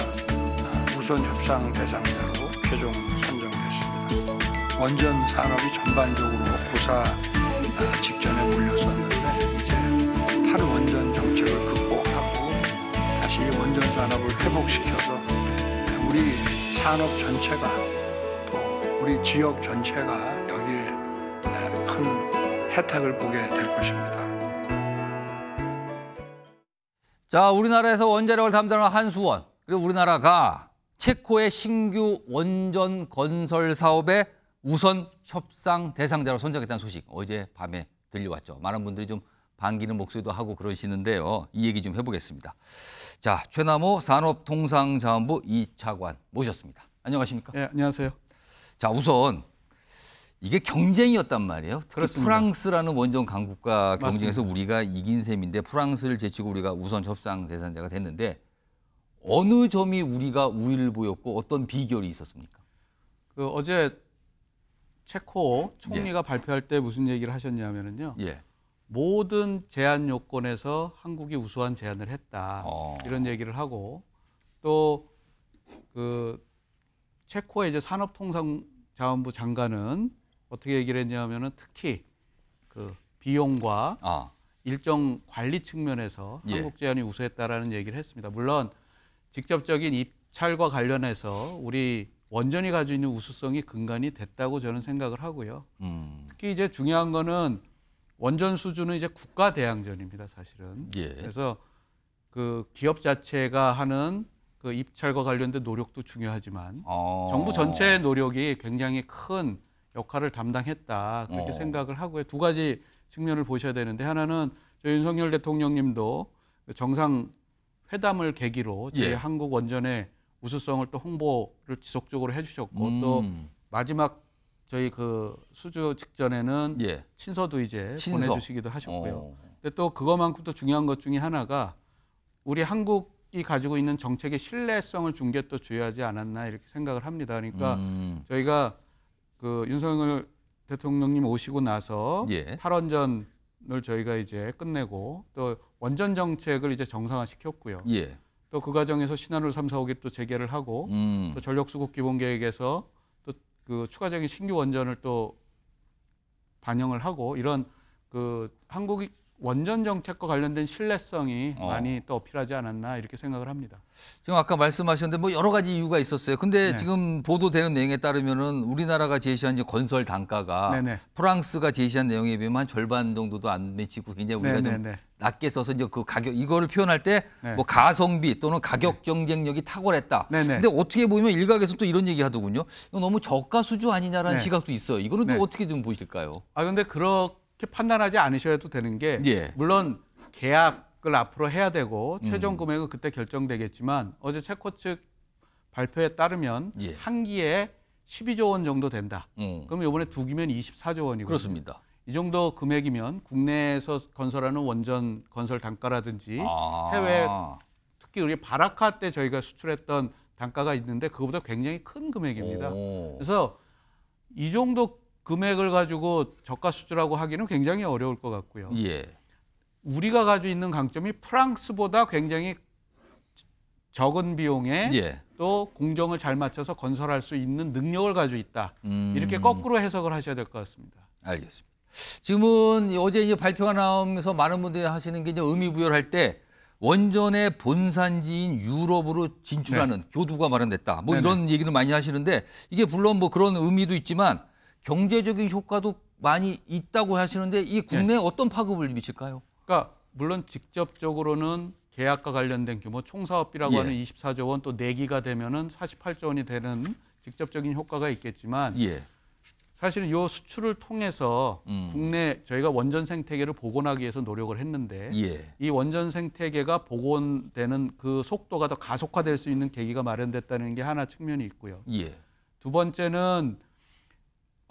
우선 아, 협상 대상자로 최종 선정됐습니다. 원전 산업이 전반적으로 고사 아, 직전에 몰렸었는데 이제 탈원전 정책을 극복하고 다시 원전 산업을 회복시켜서 우리 산업 전체가 우리 지역 전체가 여기에 네, 큰 혜택을 보게 될 것입니다. 자, 우리나라에서 원자력을 담당하는 한수원 그리고 우리나라가 체코의 신규 원전 건설 사업에 우선 협상 대상자로 선정했다는 소식 어제 밤에 들려왔죠. 많은 분들이 좀 반기는 목소리도 하고 그러시는데요. 이 얘기 좀 해보겠습니다. 자, 최남호 산업통상자원부 이차관 모셨습니다. 안녕하십니까? 네, 안녕하세요. 자, 우선 이게 경쟁이었단 말이에요. 특히 그렇습니다. 프랑스라는 원정 강국과 경쟁에서 맞습니다. 우리가 이긴 셈인데 프랑스를 제치고 우리가 우선 협상 대상자가 됐는데 어느 점이 우리가 우위를 보였고 어떤 비결이 있었습니까? 그 어제 체코 총리가 예. 발표할 때 무슨 얘기를 하셨냐면은요. 예. 모든 제한 요건에서 한국이 우수한 제안을 했다. 어. 이런 얘기를 하고 또 그 체코의 이제 산업통상 자원부 장관은 어떻게 얘기를 했냐면은 특히 그 비용과 아. 일정 관리 측면에서 예. 한국제안이 우수했다라는 얘기를 했습니다. 물론 직접적인 입찰과 관련해서 우리 원전이 가지고 있는 우수성이 근간이 됐다고 저는 생각을 하고요. 음. 특히 이제 중요한 거는 원전 수준은 이제 국가 대항전입니다, 사실은. 예. 그래서 그 기업 자체가 하는 그 입찰과 관련된 노력도 중요하지만 어. 정부 전체의 노력이 굉장히 큰 역할을 담당했다 그렇게 어. 생각을 하고요. 두 가지 측면을 보셔야 되는데 하나는 저희 윤석열 대통령님도 그 정상 회담을 계기로 저희 예. 한국 원전의 우수성을 또 홍보를 지속적으로 해주셨고 음. 또 마지막 저희 그 수주 직전에는 예. 친서도 이제 친서. 보내주시기도 하셨고요. 어. 근데 또 그것만큼 또 중요한 것 중에 하나가 우리 한국 이 가지고 있는 정책의 신뢰성을 준게또 중요하지 않았나 이렇게 생각을 합니다. 그러니까 음. 저희가 그 윤석열 대통령님 오시고 나서 예. 8원전을 저희가 이제 끝내고 또 원전 정책을 이제 정상화 시켰고요. 예. 또그 과정에서 신한울 3, 4, 5기 또 재개를 하고 음. 또 전력수급 기본 계획에서 또그 추가적인 신규 원전을 또 반영을 하고 이런 그 한국이 원전 정책과 관련된 신뢰성이 어. 많이 또 어필하지 않았나 이렇게 생각을 합니다. 지금 아까 말씀하셨는데 뭐 여러 가지 이유가 있었어요. 근데 네. 지금 보도되는 내용에 따르면은 우리나라가 제시한 이제 건설 단가가 네네. 프랑스가 제시한 내용에 비하면 한 절반 정도도 안 미치고 굉장히 우리가 네네네. 좀 낮게 써서 이제 그 가격 이거를 표현할 때뭐 네. 뭐 가성비 또는 가격 경쟁력이 탁월했다. 네네. 근데 어떻게 보면 일각에서 또 이런 얘기 하더군요. 이거 너무 저가 수주 아니냐라는 네. 시각도 있어요. 이거는 또 네. 어떻게 좀 보실까요? 아 근데 그렇 판단하지 않으셔도 되는 게 예. 물론 계약을 앞으로 해야 되고 음. 최종 금액은 그때 결정되겠지만 어제 채코측 발표에 따르면 예. 한 기에 12조 원 정도 된다. 음. 그럼 이번에 두 기면 24조 원이거요 그렇습니다. 이 정도 금액이면 국내에서 건설하는 원전 건설 단가라든지 아. 해외 특히 우리 바라카 때 저희가 수출했던 단가가 있는데 그거보다 굉장히 큰 금액입니다. 오. 그래서 이 정도 금액을 가지고 저가 수주라고 하기는 굉장히 어려울 것 같고요. 예. 우리가 가지고 있는 강점이 프랑스보다 굉장히 적은 비용에 예. 또 공정을 잘 맞춰서 건설할 수 있는 능력을 가지고 있다. 음... 이렇게 거꾸로 해석을 하셔야 될 것 같습니다. 알겠습니다. 지금은 어제 이제 발표가 나오면서 많은 분들이 하시는 게 이제 의미 부여할 때 원전의 본산지인 유럽으로 진출하는 네. 교두가 마련됐다. 뭐 네네. 이런 얘기도 많이 하시는데 이게 물론 뭐 그런 의미도 있지만 경제적인 효과도 많이 있다고 하시는데 이 국내에 네. 어떤 파급을 미칠까요? 그러니까 물론 직접적으로는 계약과 관련된 규모 총사업비라고 예. 하는 24조 원또 내기가 되면은 48조 원이 되는 직접적인 효과가 있겠지만 예. 사실은 이 수출을 통해서 음. 국내 저희가 원전 생태계를 복원하기 위해서 노력을 했는데 예. 이 원전 생태계가 복원되는 그 속도가 더 가속화될 수 있는 계기가 마련됐다는 게 하나 측면이 있고요. 예. 두 번째는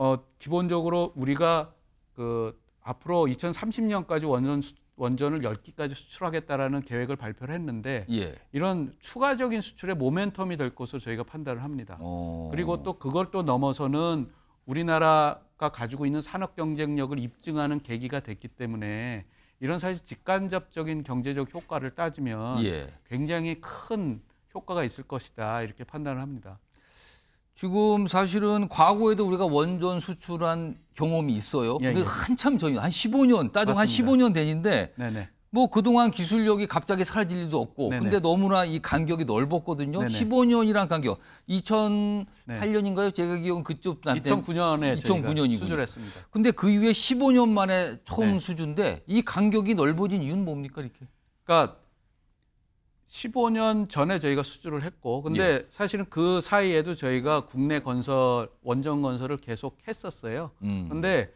어, 기본적으로 우리가 그 앞으로 2030년까지 원전 원전을 10기까지 수출하겠다라는 계획을 발표를 했는데 예. 이런 추가적인 수출의 모멘텀이 될 것으로 저희가 판단을 합니다. 오. 어. 그리고 또 그걸 또 넘어서는 우리나라가 가지고 있는 산업 경쟁력을 입증하는 계기가 됐기 때문에 이런 사실 직간접적인 경제적 효과를 따지면 예. 굉장히 큰 효과가 있을 것이다 이렇게 판단을 합니다. 지금 사실은 과거에도 우리가 원전 수출한 경험이 있어요. 예, 근데 예. 한참 전이 요한 15년 따지한 15년 된인데 네네. 뭐 그동안 기술력이 갑자기 사라질 일도 없고 네네. 근데 너무나 이 간격이 넓었거든요. 네네. 15년이란 간격. 2008년인가요? 제가 기억은 그쪽 때 2009년에 2 0 0 9년이군 수출했습니다. 근데 그 이후에 15년 만에 처음 네. 수준인데이 간격이 넓어진 이유는 뭡니까 이렇게? 그러니까 15년 전에 저희가 수주를 했고 근데 예. 사실은 그 사이에도 저희가 국내 건설 원전 건설을 계속 했었어요. 음. 근데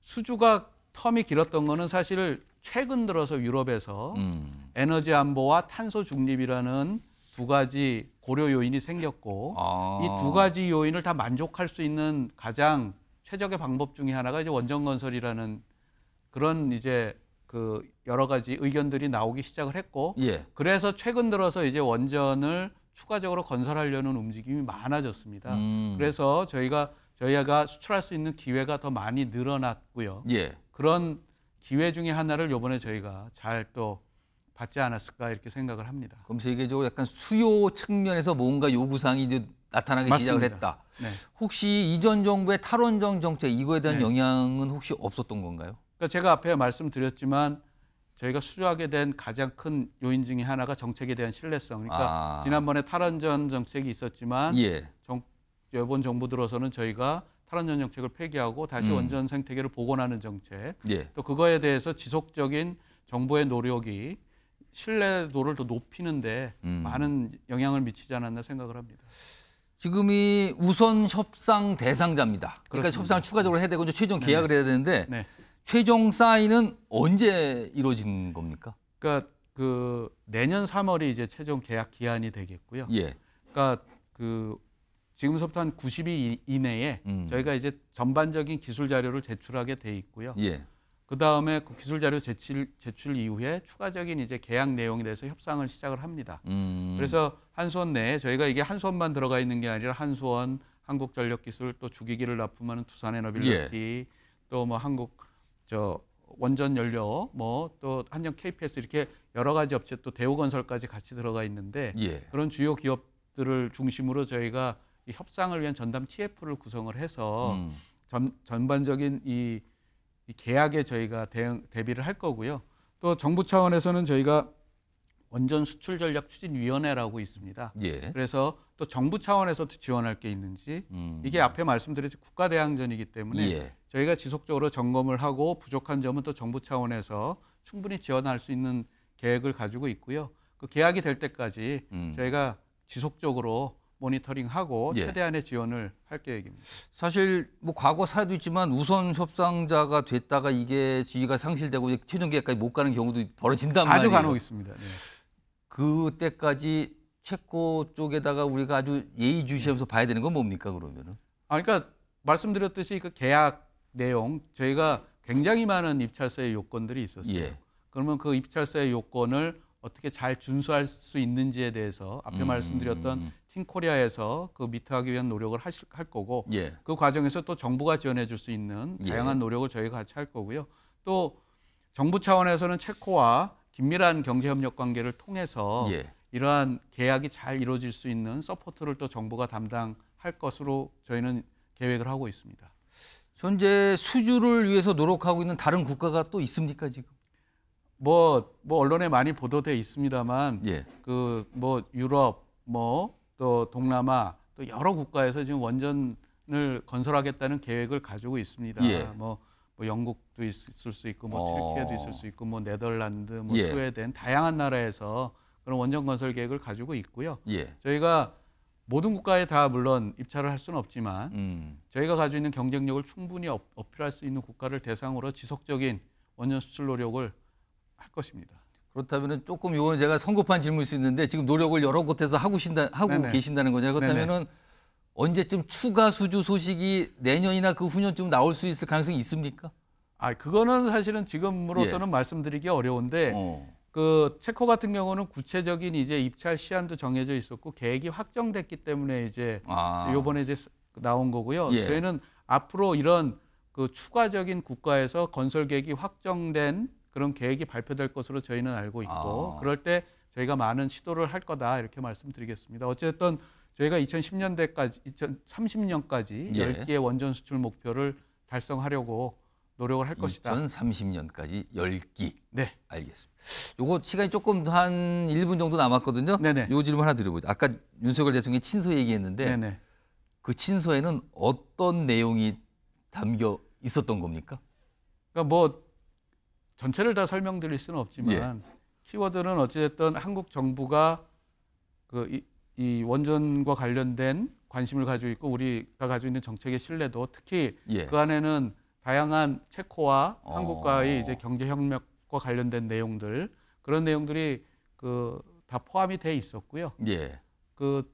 수주가 텀이 길었던 거는 사실 최근 들어서 유럽에서 음. 에너지 안보와 탄소 중립이라는 두 가지 고려 요인이 생겼고 아. 이두 가지 요인을 다 만족할 수 있는 가장 최적의 방법 중의 하나가 이제 원전 건설이라는 그런 이제 그 여러 가지 의견들이 나오기 시작을 했고 예. 그래서 최근 들어서 이제 원전을 추가적으로 건설하려는 움직임이 많아졌습니다. 음. 그래서 저희가 저희가 수출할 수 있는 기회가 더 많이 늘어났고요. 예. 그런 기회 중에 하나를 요번에 저희가 잘 또 받지 않았을까 이렇게 생각을 합니다. 그럼 세계적으로 약간 수요 측면에서 뭔가 요구사항이 이제 나타나기 맞습니다. 시작을 했다. 네. 혹시 이전 정부의 탈원전 정책 이거에 대한 네. 영향은 혹시 없었던 건가요? 그러니까 제가 앞에 말씀드렸지만 저희가 수주하게 된 가장 큰 요인 중의 하나가 정책에 대한 신뢰성. 그러니까 아. 지난번에 탈원전 정책이 있었지만 예. 정, 이번 정부 들어서는 저희가 탈원전 정책을 폐기하고 다시 음. 원전 생태계를 복원하는 정책. 예. 또 그거에 대해서 지속적인 정부의 노력이 신뢰도를 더 높이는데 음. 많은 영향을 미치지 않았나 생각을 합니다. 지금이 우선 협상 대상자입니다. 그러니까 그렇습니다. 그러니까 협상을 추가적으로 해야 되고 이제 최종 네. 계약을 네 해야 되는데 네. 최종 사인은 언제 이루어진 겁니까? 그러니까 그 내년 3월이 이제 최종 계약 기한이 되겠고요. 예. 그러니까 그 지금서부터 한 90일 이내에 음. 저희가 이제 전반적인 기술 자료를 제출하게 돼 있고요. 예. 그다음에 그 기술 자료 제출 제출 이후에 추가적인 이제 계약 내용에 대해서 협상을 시작을 합니다. 음. 그래서 한수원 내에 저희가 이게 한수원만 들어가 있는 게 아니라 한수원, 한국전력기술 또 주기기를 납품하는 두산에너빌리티 예. 또뭐 한국 저 원전 연료 뭐 또 한영 KPS 이렇게 여러 가지 업체 또 대우건설까지 같이 들어가 있는데 예. 그런 주요 기업들을 중심으로 저희가 이 협상을 위한 전담 TF를 구성을 해서 음. 전, 전반적인 이, 이 계약에 저희가 대응 대비를 할 거고요. 또 정부 차원에서는 저희가 원전 수출 전략 추진 위원회라고 있습니다. 예. 그래서 또 정부 차원에서도 지원할 게 있는지 음. 이게 앞에 말씀드렸듯 국가 대항전이기 때문에 예. 저희가 지속적으로 점검을 하고 부족한 점은 또 정부 차원에서 충분히 지원할 수 있는 계획을 가지고 있고요. 그 계약이 될 때까지 음. 저희가 지속적으로 모니터링하고 예. 최대한의 지원을 할 계획입니다. 사실 뭐 과거 사례도 있지만 우선 협상자가 됐다가 이게 지위가 상실되고 최종 계약까지 못 가는 경우도 벌어진단 말이에요. 아주 간혹 있습니다. 네. 그때까지 체코 쪽에다가 우리가 아주 예의주시하면서 봐야 되는 건 뭡니까 그러면은? 아 그러니까 말씀드렸듯이 그 계약 내용 저희가 굉장히 많은 입찰서의 요건들이 있었어요. 예. 그러면 그 입찰서의 요건을 어떻게 잘 준수할 수 있는지에 대해서 앞에 음, 말씀드렸던 음, 음. 팀코리아에서 그 미트하기 위한 노력을 하실, 할 거고 예. 그 과정에서 또 정부가 지원해 줄 수 있는 다양한 예. 노력을 저희가 같이 할 거고요. 또 정부 차원에서는 체코와 긴밀한 경제협력 관계를 통해서 예. 이러한 계약이 잘 이루어질 수 있는 서포트를 또 정부가 담당할 것으로 저희는 계획을 하고 있습니다. 현재 수주를 위해서 노력하고 있는 다른 국가가 또 있습니까 지금? 뭐, 뭐 언론에 많이 보도돼 있습니다만 예. 그뭐 유럽 뭐 또 동남아 또 여러 국가에서 지금 원전을 건설하겠다는 계획을 가지고 있습니다. 예. 뭐뭐 영국도 있을 수 있고 뭐 어. 튀르키예도 있을 수 있고 뭐 네덜란드, 뭐 예. 스웨덴 다양한 나라에서 그런 원전 건설 계획을 가지고 있고요. 예. 저희가 모든 국가에 다 물론 입찰을 할 수는 없지만 음. 저희가 가지고 있는 경쟁력을 충분히 어, 어필할 수 있는 국가를 대상으로 지속적인 원전 수출 노력을 할 것입니다. 그렇다면 조금 요건 제가 성급한 질문일 수 있는데 지금 노력을 여러 곳에서 하고 신다 하고 네네. 계신다는 거잖아요. 그렇다면은 네네. 언제쯤 추가 수주 소식이 내년이나 그 후년쯤 나올 수 있을 가능성이 있습니까? 아, 그거는 사실은 지금으로서는 예. 말씀드리기 어려운데 어. 그 체코 같은 경우는 구체적인 이제 입찰 시한도 정해져 있었고 계획이 확정됐기 때문에 이제 아. 요번에 이제 나온 거고요. 예. 저희는 앞으로 이런 그 추가적인 국가에서 건설 계획이 확정된 그런 계획이 발표될 것으로 저희는 알고 있고 아. 그럴 때 저희가 많은 시도를 할 거다 이렇게 말씀드리겠습니다. 어쨌든 저희가 2010년대까지 2030년까지 예. 10개의 원전 수출 목표를 달성하려고 노력을 할 것이다. 2030년까지 10기. 네. 알겠습니다. 요거 시간이 조금 한 1분 정도 남았거든요. 네네. 요 질문 하나 드려보죠. 아까 윤석열 대통령이 친서 얘기했는데 네네. 그 친서에는 어떤 내용이 담겨 있었던 겁니까? 그러니까 뭐 전체를 다 설명드릴 수는 없지만 예. 키워드는 어찌됐든 한국 정부가 그이 원전과 관련된 관심을 가지고 있고 우리가 가지고 있는 정책의 신뢰도 특히 예. 그 안에는 다양한 체코와 어. 한국과의 이제 경제 협력과 관련된 내용들 그런 내용들이 그 다 포함이 돼 있었고요. 예. 그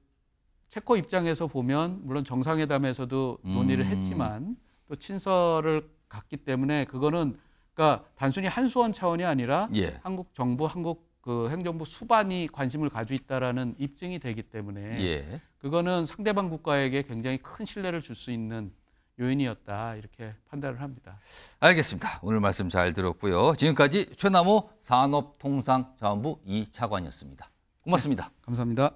체코 입장에서 보면 물론 정상회담에서도 음. 논의를 음. 했지만 또 친서를 갔기 때문에 그거는 그러니까 단순히 한수원 차원이 아니라 예. 한국 정부, 한국 그 행정부 수반이 관심을 가지고 있다라는 입증이 되기 때문에 예. 그거는 상대방 국가에게 굉장히 큰 신뢰를 줄 수 있는 요인이었다 이렇게 판단을 합니다. 알겠습니다. 오늘 말씀 잘 들었고요. 지금까지 최남호 산업통상자원부 이차관이었습니다 고맙습니다. 네, 감사합니다.